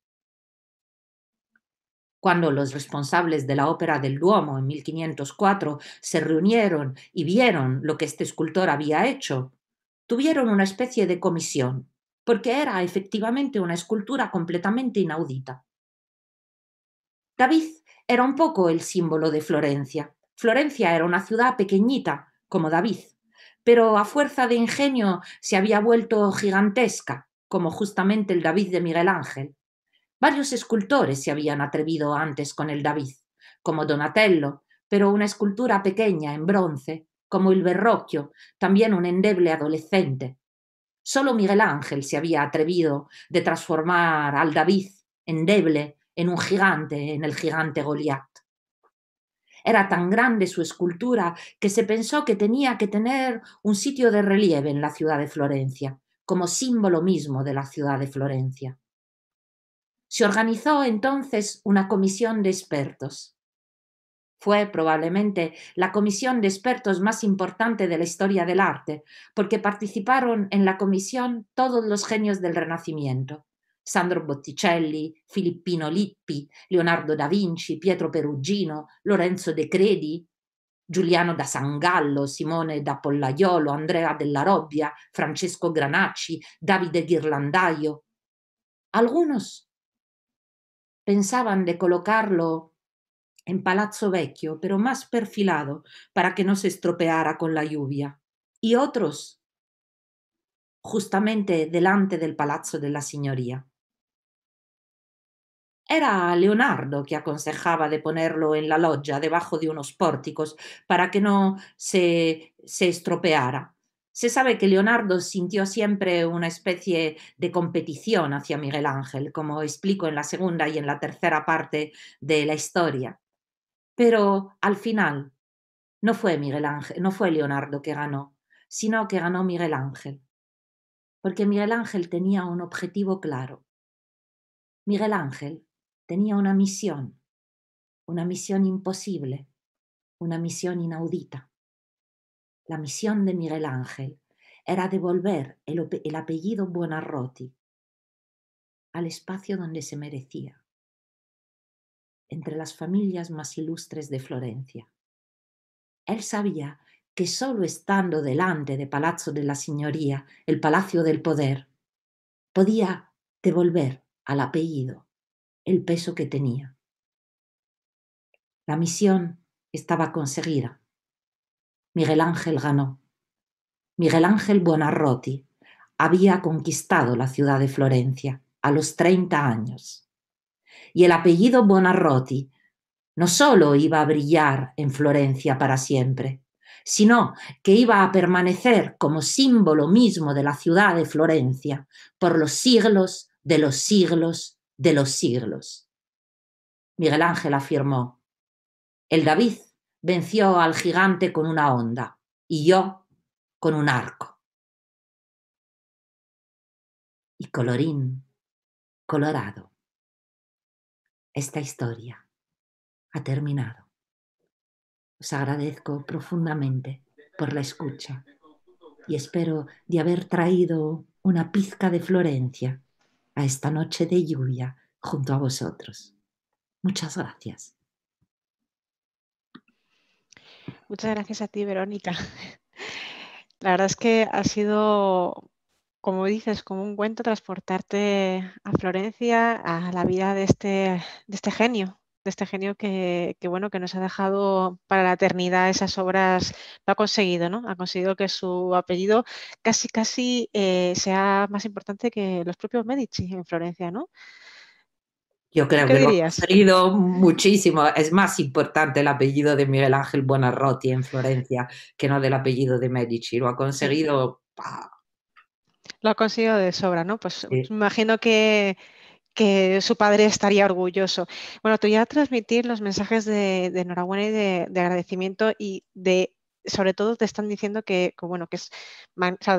Cuando los responsables de la Ópera del Duomo en 1504 se reunieron y vieron lo que este escultor había hecho, tuvieron una especie de comisión, porque era efectivamente una escultura completamente inaudita. David era un poco el símbolo de Florencia. Florencia era una ciudad pequeñita, como David, pero a fuerza de ingenio se había vuelto gigantesca como justamente el David de Miguel Ángel. Varios escultores se habían atrevido antes con el David, como Donatello, pero una escultura pequeña en bronce, como el Berroquio, también un endeble adolescente. Solo Miguel Ángel se había atrevido de transformar al David endeble en un gigante, en el gigante Goliat. Era tan grande su escultura que se pensó que tenía que tener un sitio de relieve en la ciudad de Florencia, como símbolo mismo de la ciudad de Florencia. Se organizó entonces una comisión de expertos. Fue probablemente la comisión de expertos más importante de la historia del arte, porque participaron en la comisión todos los genios del Renacimiento. Sandro Botticelli, Filippino Lippi, Leonardo da Vinci, Pietro Perugino, Lorenzo de Credi, Giuliano da Sangallo, Simone da Pollaiolo, Andrea della Robbia, Francesco Granacci, Davide Ghirlandaio. Algunos pensaban de colocarlo en Palazzo Vecchio, pero más perfilado para que no se estropeara con la lluvia, y otros justamente delante del Palazzo de la Signoria. Era Leonardo que aconsejaba de ponerlo en la loggia debajo de unos pórticos para que no se, se estropeara. Se sabe que Leonardo sintió siempre una especie de competición hacia Miguel Ángel, como explico en la segunda y en la tercera parte de la historia. Pero al final no fue Miguel Ángel, no fue Leonardo que ganó, sino que ganó Miguel Ángel. Porque Miguel Ángel tenía un objetivo claro. Miguel Ángel tenía una misión, una misión imposible, una misión inaudita. La misión de Miguel Ángel era devolver el, apellido Buonarroti al espacio donde se merecía, entre las familias más ilustres de Florencia. Él sabía que solo estando delante de Palazzo de la Signoria, el Palacio del Poder, podía devolver al apellido el peso que tenía. La misión estaba conseguida. Miguel Ángel ganó. Miguel Ángel Buonarroti había conquistado la ciudad de Florencia a los 30 años. Y el apellido Buonarroti no solo iba a brillar en Florencia para siempre, sino que iba a permanecer como símbolo mismo de la ciudad de Florencia por los siglos de los siglos de los siglos. Miguel Ángel afirmó, el David venció al gigante con una onda y yo con un arco. Y colorín, colorado, esta historia ha terminado. Os agradezco profundamente por la escucha y espero de haber traído una pizca de Florencia a esta noche de lluvia junto a vosotros. Muchas gracias. Muchas gracias a ti, Verónica. *laughs* La verdad es que ha sido, como dices, como un cuento transportarte a Florencia, a la vida de este, de este genio, de este genio que, bueno, que nos ha dejado para la eternidad esas obras, lo ha conseguido, ¿no? Ha conseguido que su apellido casi, casi eh, sea más importante que los propios Medici en Florencia, ¿no? Yo creo que ha conseguido muchísimo. Es más importante el apellido de Miguel Ángel Buonarroti en Florencia que no del apellido de Medici. Lo ha conseguido... Lo ha conseguido de sobra, ¿no? Pues imagino que, que su padre estaría orgulloso. Bueno, te voy a transmitir los mensajes de, enhorabuena y de, agradecimiento y de sobre todo te están diciendo que, bueno, que es,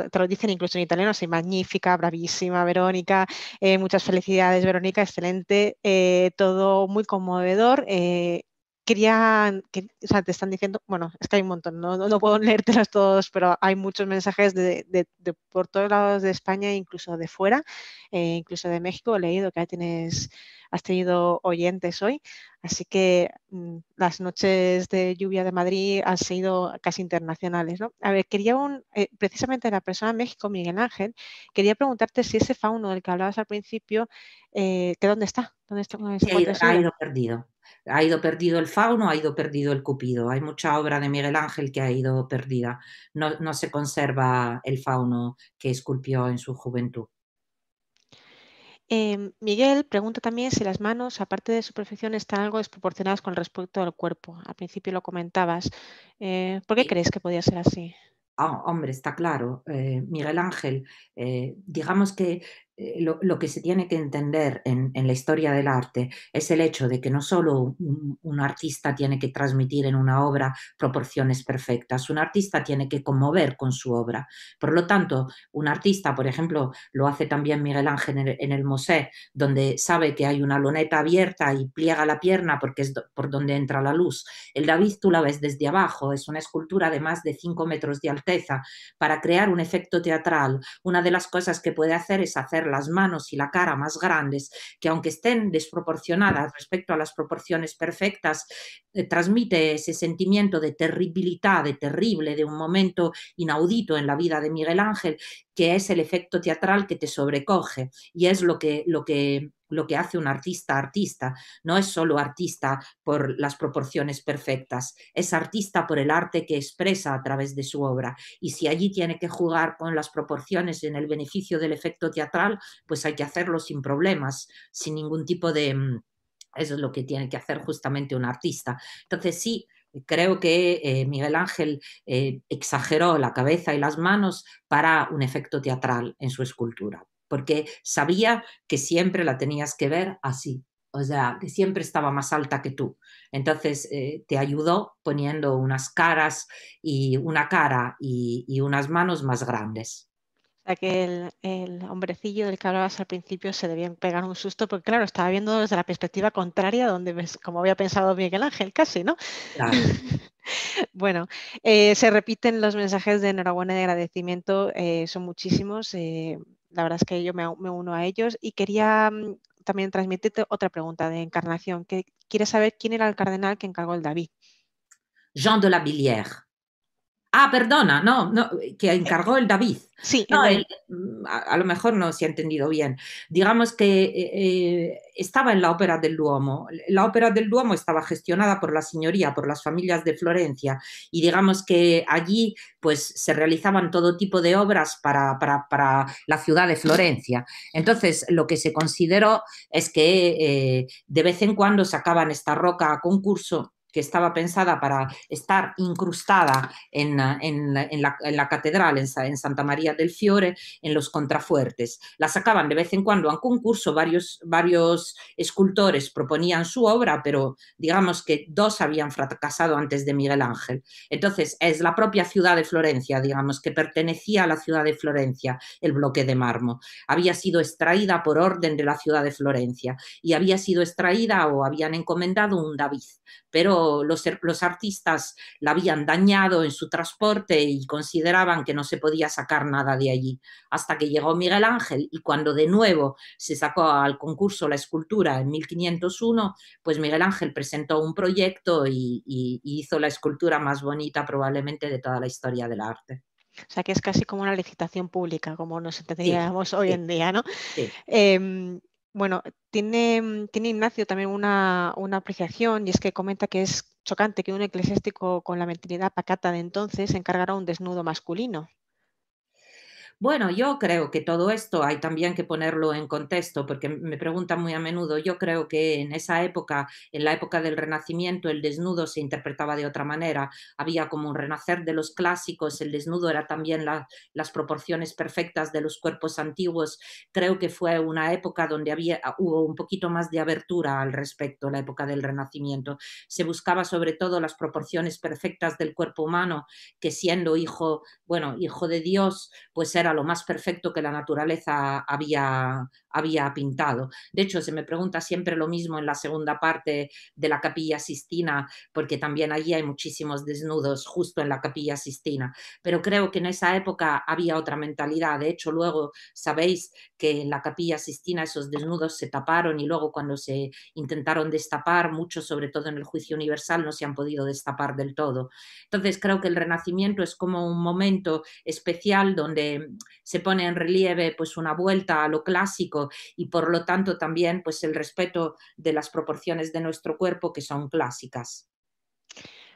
te lo dicen incluso en italiano, así, magnífica, bravísima, Verónica, eh, muchas felicidades, Verónica, excelente, eh, todo muy conmovedor, eh, quería, que, o sea, te están diciendo, bueno, es que hay un montón, no, no, no puedo *laughs* leértelos todos, pero hay muchos mensajes de, por todos lados de España, incluso de fuera, eh, incluso de México, he leído que tienes, has tenido oyentes hoy, así que mm, las noches de lluvia de Madrid han sido casi internacionales, ¿no? A ver, quería un, eh, precisamente la persona de México, Miguel Ángel, quería preguntarte si ese fauno del que hablabas al principio, eh, ¿qué dónde está? ¿Dónde está? ¿Dónde Ha ido perdido ha ido perdido el fauno, ha ido perdido el cupido. Hay mucha obra de Miguel Ángel que ha ido perdida. No, no se conserva el fauno que esculpió en su juventud. Em, Miguel pregunta también si las manos, aparte de su perfección, están algo desproporcionadas con respecto al cuerpo. Al principio lo comentabas. Eh, ¿Por qué crees que podía ser así? Ah, hombre, está claro, eh, Miguel Ángel. Eh, digamos que eh, lo, que se tiene que entender en, la historia del arte es el hecho de que no solo un, artista tiene que transmitir en una obra proporciones perfectas, un artista tiene que conmover con su obra. Por lo tanto, un artista, por ejemplo, lo hace también Miguel Ángel en el, Mosé, donde sabe que hay una loneta abierta y pliega la pierna porque es por donde entra la luz. El David tú la ves desde abajo, es una escultura de más de 5 metros de alteza. Para crear un efecto teatral, una de las cosas que puede hacer es hacer las manos y la cara más grandes, que aunque estén desproporcionadas respecto a las proporciones perfectas, eh, transmite ese sentimiento de terribilidad, de terrible, de un momento inaudito en la vida de Miguel Ángel, que es el efecto teatral que te sobrecoge y es lo que, lo que, lo que hace un artista artista. No es solo artista por las proporciones perfectas, es artista por el arte que expresa a través de su obra. Y si allí tiene que jugar con las proporciones en el beneficio del efecto teatral, pues hay que hacerlo sin problemas, sin ningún tipo de... Mm, eso es lo que tiene que hacer justamente un artista. Entonces sí, Creo que eh, Miguel Ángel eh, exageró la cabeza y las manos para un efecto teatral en su escultura, porque sabía que siempre la tenías que ver así, o sea, que siempre estaba más alta que tú. Entonces eh, te ayudó poniendo unas caras y una cara y unas manos más grandes. O sea que el, hombrecillo del que hablabas al principio se debía pegar un susto, porque claro, estaba viendo desde la perspectiva contraria, donde como había pensado Miguel Ángel, casi, ¿no? *laughs* bueno, eh, se repiten los mensajes de enhorabuena y de agradecimiento, eh, son muchísimos. Eh, la verdad es que yo me, uno a ellos y quería mm, también transmitirte otra pregunta de encarnación, que quiere saber quién era el cardenal que encargó el David. Jean de la Billière. Ah, perdona, no, no, que encargó el David. Sí, no, mm, a, lo mejor no se ha entendido bien. Digamos que eh, eh, estaba en la Ópera del Duomo. La Ópera del Duomo estaba gestionada por la señoría, por las familias de Florencia, y digamos que allí pues se realizaban todo tipo de obras para, la ciudad de Florencia. Entonces, lo que se consideró es que eh, de vez en cuando sacaban esta roca a concurso que estaba pensada para estar incrustada en, la, catedral, en, Santa María del Fiore, en los contrafuertes. La sacaban de vez en cuando a concurso, varios, varios escultores proponían su obra, pero digamos que dos habían fracasado antes de Miguel Ángel. Entonces, es la propia ciudad de Florencia, digamos, que pertenecía a la ciudad de Florencia, el bloque de mármol. Había sido extraída por orden de la ciudad de Florencia y había sido extraída o habían encomendado un David, pero Er, los, artistas la habían dañado en su transporte y consideraban que no se podía sacar nada de allí, hasta que llegó Miguel Ángel y cuando de nuevo se sacó al concurso la escultura en 1501, pues Miguel Ángel presentó un proyecto y, hizo la escultura más bonita probablemente de toda la historia del arte. O sea, que es casi como una licitación pública, como nos entendíamos hoy en día, ¿no? Sí. Em, bueno, mm, tiene, Ignacio también una, apreciación y es que comenta que es chocante que un eclesiástico con la mentalidad pacata de entonces encargara un desnudo masculino. Bueno, yo creo que todo esto hay también que ponerlo en contexto, porque me preguntan muy a menudo, yo creo que en esa época, en la época del Renacimiento, el desnudo se interpretaba de otra manera, había como un renacer de los clásicos, el desnudo era también las proporciones perfectas de los cuerpos antiguos, creo que fue una época donde había, ah, hubo un poquito más de abertura al respecto, la época del Renacimiento. Se buscaba sobre todo las proporciones perfectas del cuerpo humano, que siendo hijo, bueno, hijo de Dios, pues era lo más perfecto que la naturaleza había, había pintado. De hecho, se me pregunta siempre lo mismo en la segunda parte de la capilla sistina, porque también allí hay muchísimos desnudos justo en la capilla sistina. Pero creo que en esa época había otra mentalidad. De hecho, luego sabéis que en la capilla sistina esos desnudos se taparon y luego cuando se intentaron destapar, muchos, sobre todo en el juicio universal, no se han podido destapar del todo. Entonces, creo que el Renacimiento es como un momento especial donde se pone en relieve pues una vuelta a lo clásico y por lo tanto también pues el respeto de las proporciones de nuestro cuerpo que son clásicas.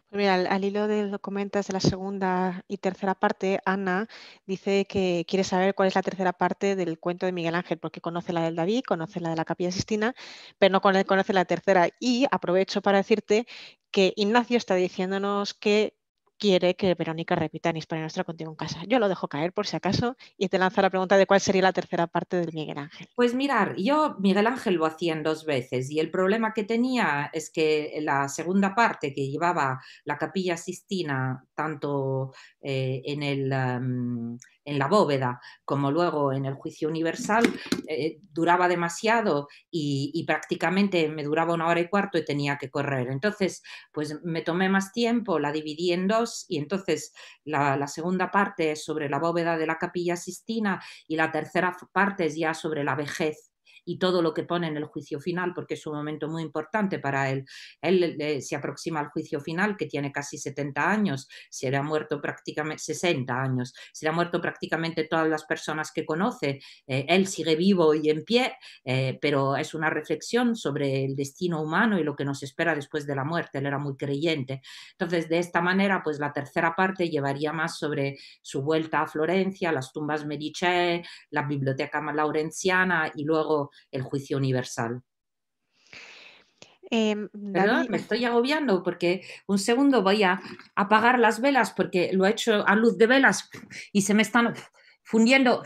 Pues al, hilo de lo comentas de la segunda y tercera parte, Ana dice que quiere saber cuál es la tercera parte del cuento de Miguel Ángel, porque conoce la del David, conoce la de la Capilla Sistina, pero no conoce la tercera. Y aprovecho para decirte que Ignacio está diciéndonos que quiere que Verónica repita en Hispania Nuestra contigo en casa. Yo lo dejo caer por si acaso y te lanzo la pregunta de cuál sería la tercera parte del Miguel Ángel. Pues mirar, yo Miguel Ángel lo hacía en dos veces y el problema que tenía es que la segunda parte que llevaba la capilla Sistina, tanto eh, en el... Em, en la bóveda, como luego en el juicio universal eh, duraba demasiado y, prácticamente me duraba una hora y cuarto y tenía que correr. Entonces, pues me tomé más tiempo, la dividí en dos y entonces la, la segunda parte es sobre la bóveda de la capilla Sistina y la tercera parte es ya sobre la vejez y todo lo que pone en el juicio final, porque es un momento muy importante para él. Él eh, se aproxima al juicio final, que tiene casi 70 años, ha muerto prácticamente 60 años, será muerto prácticamente todas las personas que conoce. Eh, él sigue vivo y en pie, eh, pero es una reflexión sobre el destino humano y lo que nos espera después de la muerte. Él era muy creyente. Entonces, de esta manera, pues la tercera parte llevaría más sobre su vuelta a Florencia, las tumbas Medice, la biblioteca laurenciana y luego el juicio universal. Eh, me estoy agobiando porque un segundo voy a apagar las velas porque lo he hecho a luz de velas y se me están fundiendo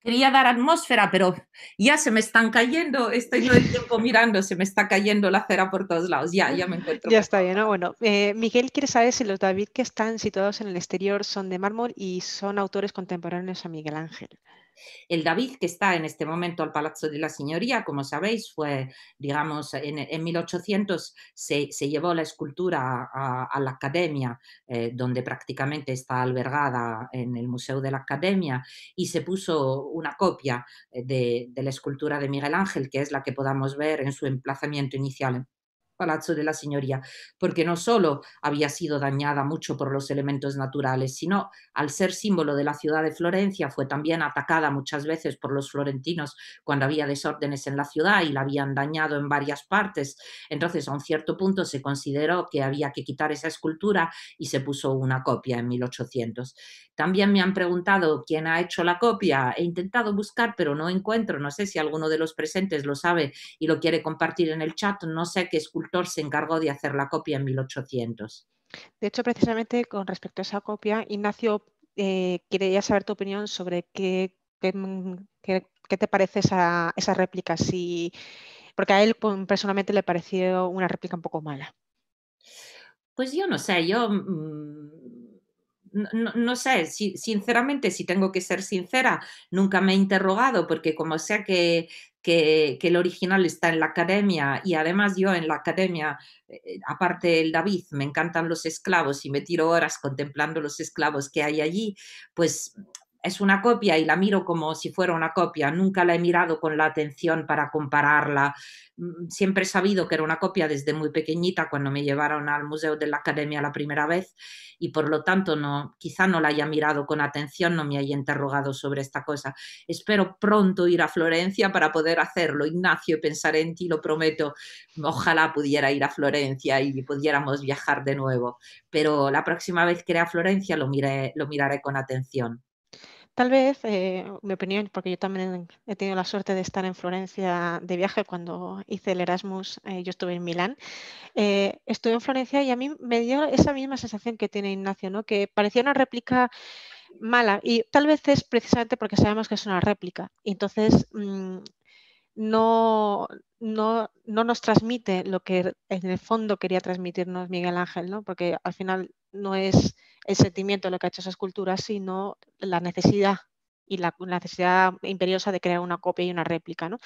Quería dar atmósfera, pero ya se me están cayendo. Estoy todo el tiempo mirando, se me está cayendo la cera por todos lados. Ya, ya me encuentro. Ya está bien, Bueno, eh, Miguel quiere saber si los David que están situados en el exterior son de mármol y son autores contemporáneos a Miguel Ángel. El David que está en este momento al Palacio de la Señoría, como sabéis, fue, digamos, en, 1800 se, llevó la escultura a, la Academia, eh, donde prácticamente está albergada en el Museo de la Academia, y se puso una copia eh, de la escultura de Miguel Ángel, que es la que podamos ver en su emplazamiento inicial Palazzo de la Señoría, porque no solo había sido dañada mucho por los elementos naturales, sino al ser símbolo de la ciudad de Florencia fue también atacada muchas veces por los florentinos cuando había desórdenes en la ciudad y e la habían dañado en varias partes. Entonces, a un cierto punto se consideró que había que quitar esa escultura y se puso una copia en 1800. También me han preguntado quién ha hecho la copia. He intentado buscar, pero no encuentro. No sé si alguno de los presentes lo sabe y lo quiere compartir en el chat. No sé qué escultura se encargó de hacer la copia en 1800. De hecho, precisamente con respecto a esa copia, Ignacio eh, quería saber tu opinión sobre qué, qué, te parece esa, esa réplica, sí, porque a él pues, personalmente le pareció una réplica un poco mala. Pues yo no sé, yo mm, no, sé, si, sinceramente, si tengo que ser sincera, nunca me he interrogado porque como sea que que, el original está en la academia y además yo en la academia, eh, eh, aparte el David, me encantan los esclavos y me tiro horas contemplando los esclavos que hay allí, pues es una copia y la miro como si fuera una copia. Nunca la he mirado con la atención para compararla. Mm, siempre he sabido que era una copia desde muy pequeñita cuando me llevaron al Museo de la Academia la primera vez y por lo tanto no, quizá no la haya mirado con atención, no me haya interrogado sobre esta cosa. Espero pronto ir a Florencia para poder hacerlo. Ignacio, pensaré en ti, lo prometo. Ojalá pudiera ir a Florencia y pudiéramos viajar de nuevo. Pero la próxima vez que iré a Florencia lo, lo miraré con atención. Tal vez, eh, mi opinión, porque yo también he tenido la suerte de estar en Florencia de viaje cuando hice el Erasmus, eh, yo estuve en Milán, eh, estuve en Florencia y a mí me dio esa misma sensación que tiene Ignacio, ¿no? que parecía una réplica mala y tal vez es precisamente porque sabemos que es una réplica. entonces mm, no, no, nos transmite lo que er, en el fondo quería transmitirnos Miguel Ángel, ¿no? porque al final no es el sentimiento lo que ha hecho esa escultura, sino la necesidad y la, necesidad imperiosa de crear una copia y una réplica. ¿no?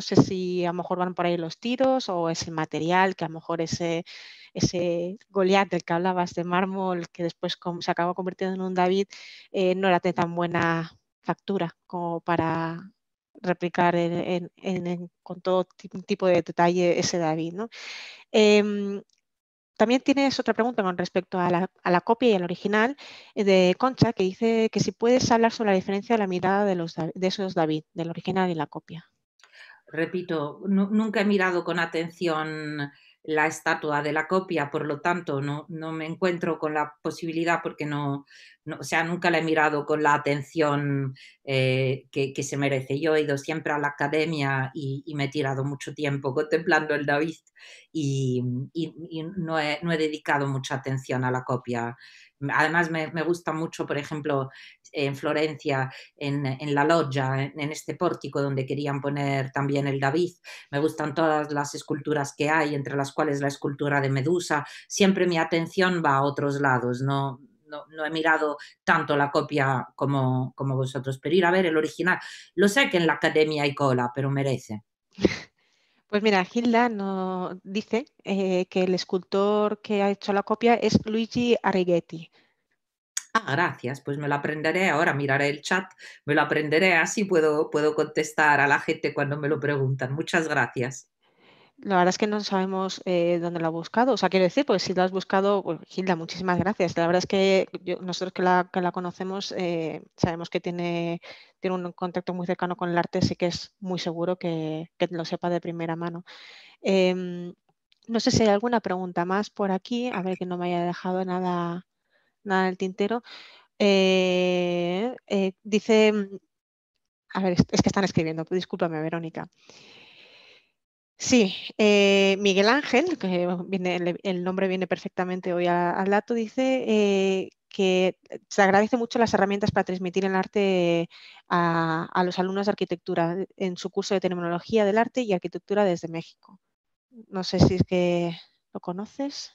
sé si a lo mejor van por ahí los tiros o ese material, que a lo mejor ese, ese Goliat del que hablabas de mármol, que después se acabó convirtiendo en un David, eh, no era de tan buena factura como para replicar con todo tipo de detalle ese David. Em, también tienes otra pregunta con respecto a la, copia y al original eh, de Concha, que dice que si puedes hablar sobre la diferencia de la mirada de, los, de esos David, del original y la copia. Repito, nunca he mirado con atención la estatua de la copia, por lo tanto no, me encuentro con la posibilidad porque no, o sea, nunca la he mirado con la atención eh, que, se merece. Yo he ido siempre a la academia y, me he tirado mucho tiempo contemplando el David y, no, he, dedicado mucha atención a la copia. Además me, me gusta mucho, por ejemplo, en Florencia, en, la loggia, en, este pórtico donde querían poner también el David. Me gustan todas las esculturas que hay, entre las cuales la escultura de Medusa. Siempre mi atención va a otros lados, no, no, he mirado tanto la copia como, como vosotros, pero ir a ver el original. Lo sé que en la academia hay cola, pero merece. *laughs* Pues mira, Gilda no dice eh, que el escultor que ha hecho la copia es Luigi Arrighetti. Ah, gracias, pues me lo aprenderé ahora, miraré el chat, me lo aprenderé, así puedo, puedo contestar a la gente cuando me lo preguntan. Muchas gracias. La verdad es que no sabemos eh, dónde lo ha buscado. O sea, quiero decir, pues si lo has buscado, Gilda, muchísimas gracias. La verdad es que nosotros que la, conocemos eh, sabemos que tiene, tiene un contacto muy cercano con el arte, así que es muy seguro que, lo sepa de primera mano. Em, no sé si hay alguna pregunta más por aquí, a ver que no me haya dejado nada nada el tintero. Eh, eh, dice, mm, a ver, es que están escribiendo, discúlpame, Verónica. Sí, eh, Miguel Ángel, que el, nombre viene perfectamente hoy al dato, dice que se agradece mucho las herramientas para transmitir el arte a, a, los alumnos de arquitectura en su curso de terminología del arte y arquitectura desde México. No sé si es que lo conoces.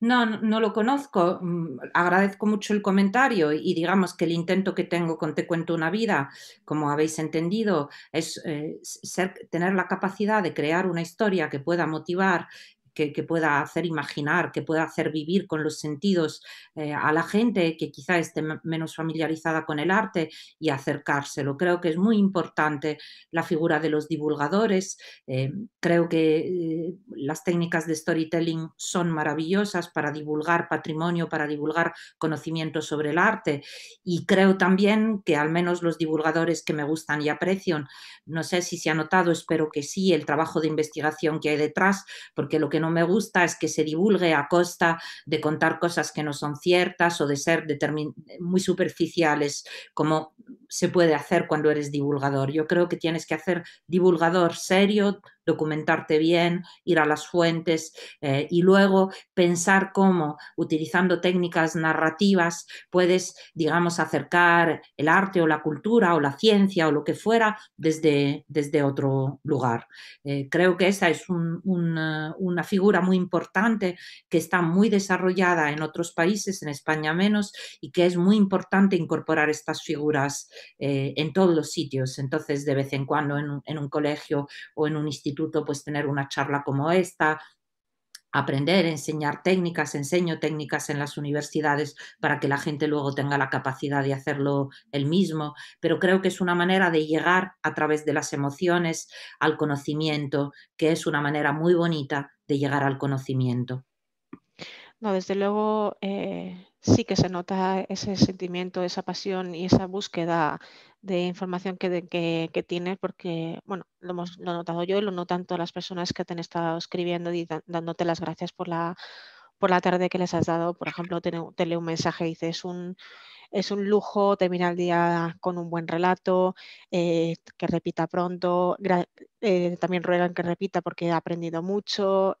No, no lo conozco. Mm, agradezco mucho el comentario y digamos que el intento que tengo con Te Cuento una Vida, como habéis entendido, es eh, ser, tener la capacidad de crear una historia que pueda motivar que, pueda hacer imaginar, que pueda hacer vivir con los sentidos eh, a la gente que quizá esté menos familiarizada con el arte y acercárselo. Creo que es muy importante la figura de los divulgadores. Eh, creo que eh, las técnicas de storytelling son maravillosas para divulgar patrimonio, para divulgar conocimiento sobre el arte. Y creo también que al menos los divulgadores que me gustan y aprecian, no sé si se ha notado, espero que sí, el trabajo de investigación que hay detrás, porque lo que no me gusta es que se divulgue a costa de contar cosas que no son ciertas o de ser muy superficiales, como se puede hacer cuando eres divulgador. Yo creo que tienes que hacer divulgador serio, documentarte bien, ir a las fuentes eh, y luego pensar cómo, utilizando técnicas narrativas, puedes, digamos, acercar el arte o la cultura o la ciencia o lo que fuera desde, desde otro lugar. Eh, creo que esa es eh, una figura muy importante que está muy desarrollada en otros países, en España menos, y que es muy importante incorporar estas figuras en todos los sitios. Entonces, de vez en cuando en un colegio o en un instituto, pues tener una charla como esta, aprender, enseñar técnicas, enseño técnicas en las universidades para que la gente luego tenga la capacidad de hacerlo él mismo, pero creo que es una manera de llegar a través de las emociones al conocimiento, que es una manera muy bonita de llegar al conocimiento. No, desde luego eh, sí que se nota ese sentimiento, esa pasión y esa búsqueda de información que, tiene, porque, bueno, lo, hemos, he notado yo y lo notan todas las personas que te han estado escribiendo y dándote las gracias por la, por la tarde que les has dado. Por ejemplo, te, leo un mensaje y dice, es un, es un lujo terminar el día con un buen relato, eh, que repita pronto. Eh, también ruegan que repita porque ha aprendido mucho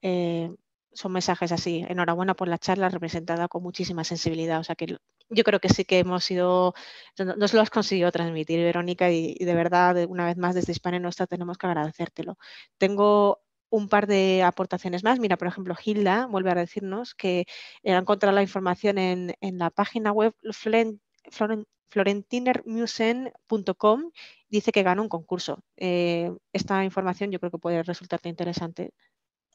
son mensajes así, enhorabuena por la charla representada con muchísima sensibilidad. O sea que yo creo que sí que hemos sido, nos lo has conseguido transmitir, Verónica, y, de verdad, una vez más, desde Hispania Nuestra tenemos que agradecértelo. Tengo un par de aportaciones más. Mira, por ejemplo, Hilda vuelve a decirnos que eh, ha encontrado la información en, en la página web florentinermusen.com dice que ganó un concurso. Eh, esta información yo creo que puede resultarte interesante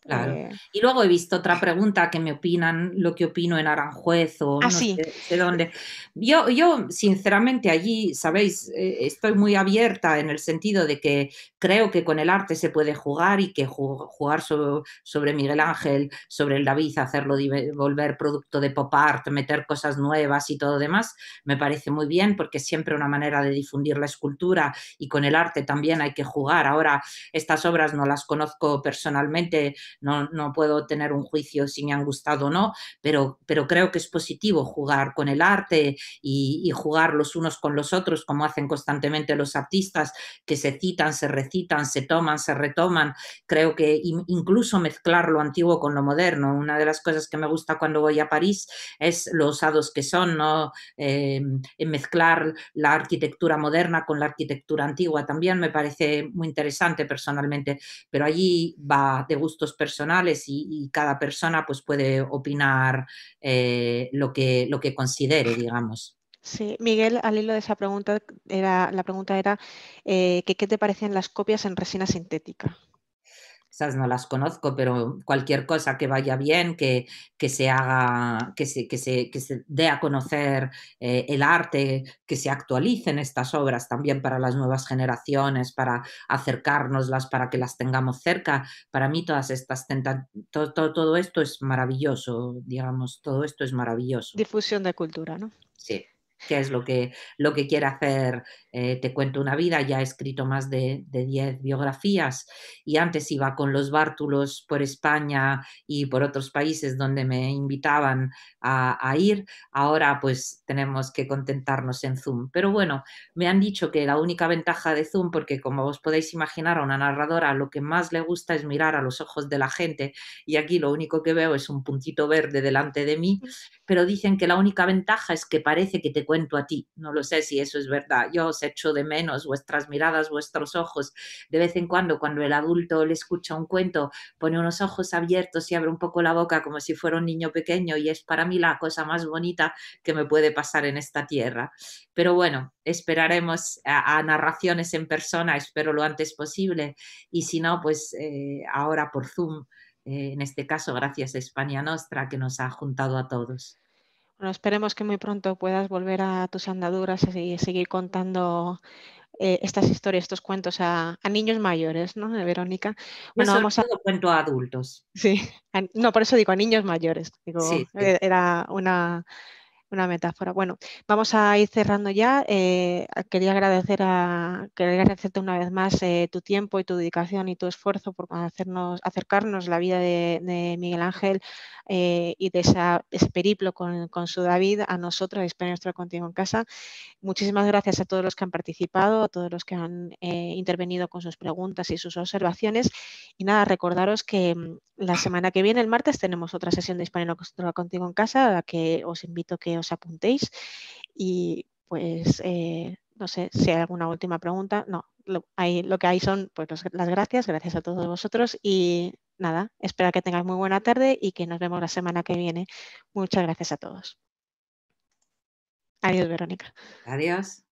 Claro. Eh, y luego he visto otra eh. pregunta que me opinan lo que opino en Aranjuez o ah, no sé, dónde. Yo, yo, sinceramente, allí, sabéis, eh, estoy muy abierta en el sentido de que Creo que con el arte se puede jugar y que jugar sobre, Miguel Ángel, sobre el David, hacerlo volver producto de pop art, meter cosas nuevas y todo demás, me parece muy bien porque es siempre una manera de difundir la escultura y con el arte también hay que jugar. Ahora, estas obras no las conozco personalmente, no, no puedo tener un juicio si me han gustado o no, pero, pero creo que es positivo jugar con el arte y, jugar los unos con los otros, como hacen constantemente los artistas que se citan, se reciben se toman, se retoman. Creo que incluso mezclar lo antiguo con lo moderno. Una de las cosas que me gusta cuando voy a París es los osados que son, ¿no? Eh, mezclar la arquitectura moderna con la arquitectura antigua también me parece muy interesante personalmente, pero allí va de gustos personales y, cada persona pues puede opinar eh, lo, que, lo que considere, digamos. Sí, Miguel, al hilo de esa pregunta, era, la pregunta era eh, qué te parecían las copias en resina sintética. Esas no las conozco, pero cualquier cosa que vaya bien, que, se haga, que se, que se, que se dé a conocer eh, el arte, que se actualicen estas obras también para las nuevas generaciones, para acercárnoslas, para que las tengamos cerca. Para mí todas estas todo, todo, todo esto es maravilloso, digamos, todo esto es maravilloso. Difusión de cultura, ¿no? Sí qué es lo que, lo que quiere hacer. Eh, te cuento una vida, ya he escrito más de 10 biografías y antes iba con los bártulos por España y por otros países donde me invitaban a, a, ir. Ahora pues tenemos que contentarnos en Zoom. Pero bueno, me han dicho que la única ventaja de Zoom, porque como os podéis imaginar a una narradora lo que más le gusta es mirar a los ojos de la gente y aquí lo único que veo es un puntito verde delante de mí, pero dicen que la única ventaja es que parece que te cuento a ti. No lo sé si eso es verdad. Yo os echo de menos vuestras miradas, vuestros ojos. De vez en cuando, cuando el adulto le escucha un cuento, pone unos ojos abiertos y abre un poco la boca como si fuera un niño pequeño y es para mí la cosa más bonita que me puede pasar en esta tierra. Pero bueno, esperaremos a, narraciones en persona, espero lo antes posible y si no, pues eh, ahora por Zoom. Eh, en este caso, gracias a España Nostra, que nos ha juntado a todos. Bueno, esperemos que muy pronto puedas volver a tus andaduras y seguir contando eh, estas historias, estos cuentos a, niños mayores, ¿no, eh, Verónica? Bueno, vamos a... cuento a adultos. Sí, no, por eso digo a niños mayores. Digo, eh, Era una una metáfora. Bueno, vamos a ir cerrando ya. Eh, quería, agradecer a, quería agradecerte una vez más eh, tu tiempo y tu dedicación y tu esfuerzo por hacernos, acercarnos la vida de, Miguel Ángel eh, y de esa, ese periplo con, con, su David a nosotros, a España Nuestra Contigo en Casa. Muchísimas gracias a todos los que han participado, a todos los que han intervenido con sus preguntas y sus observaciones. Y nada, recordaros que mm, la semana que viene, el martes, tenemos otra sesión de Hispanio Contigo en Casa, a la que os invito que os apuntéis y pues eh, no sé si hay alguna última pregunta. No, lo, lo que hay son pues, las gracias, gracias a todos vosotros y nada, espero que tengáis muy buena tarde y que nos vemos la semana que viene. Muchas gracias a todos. Adiós, Verónica. Adiós.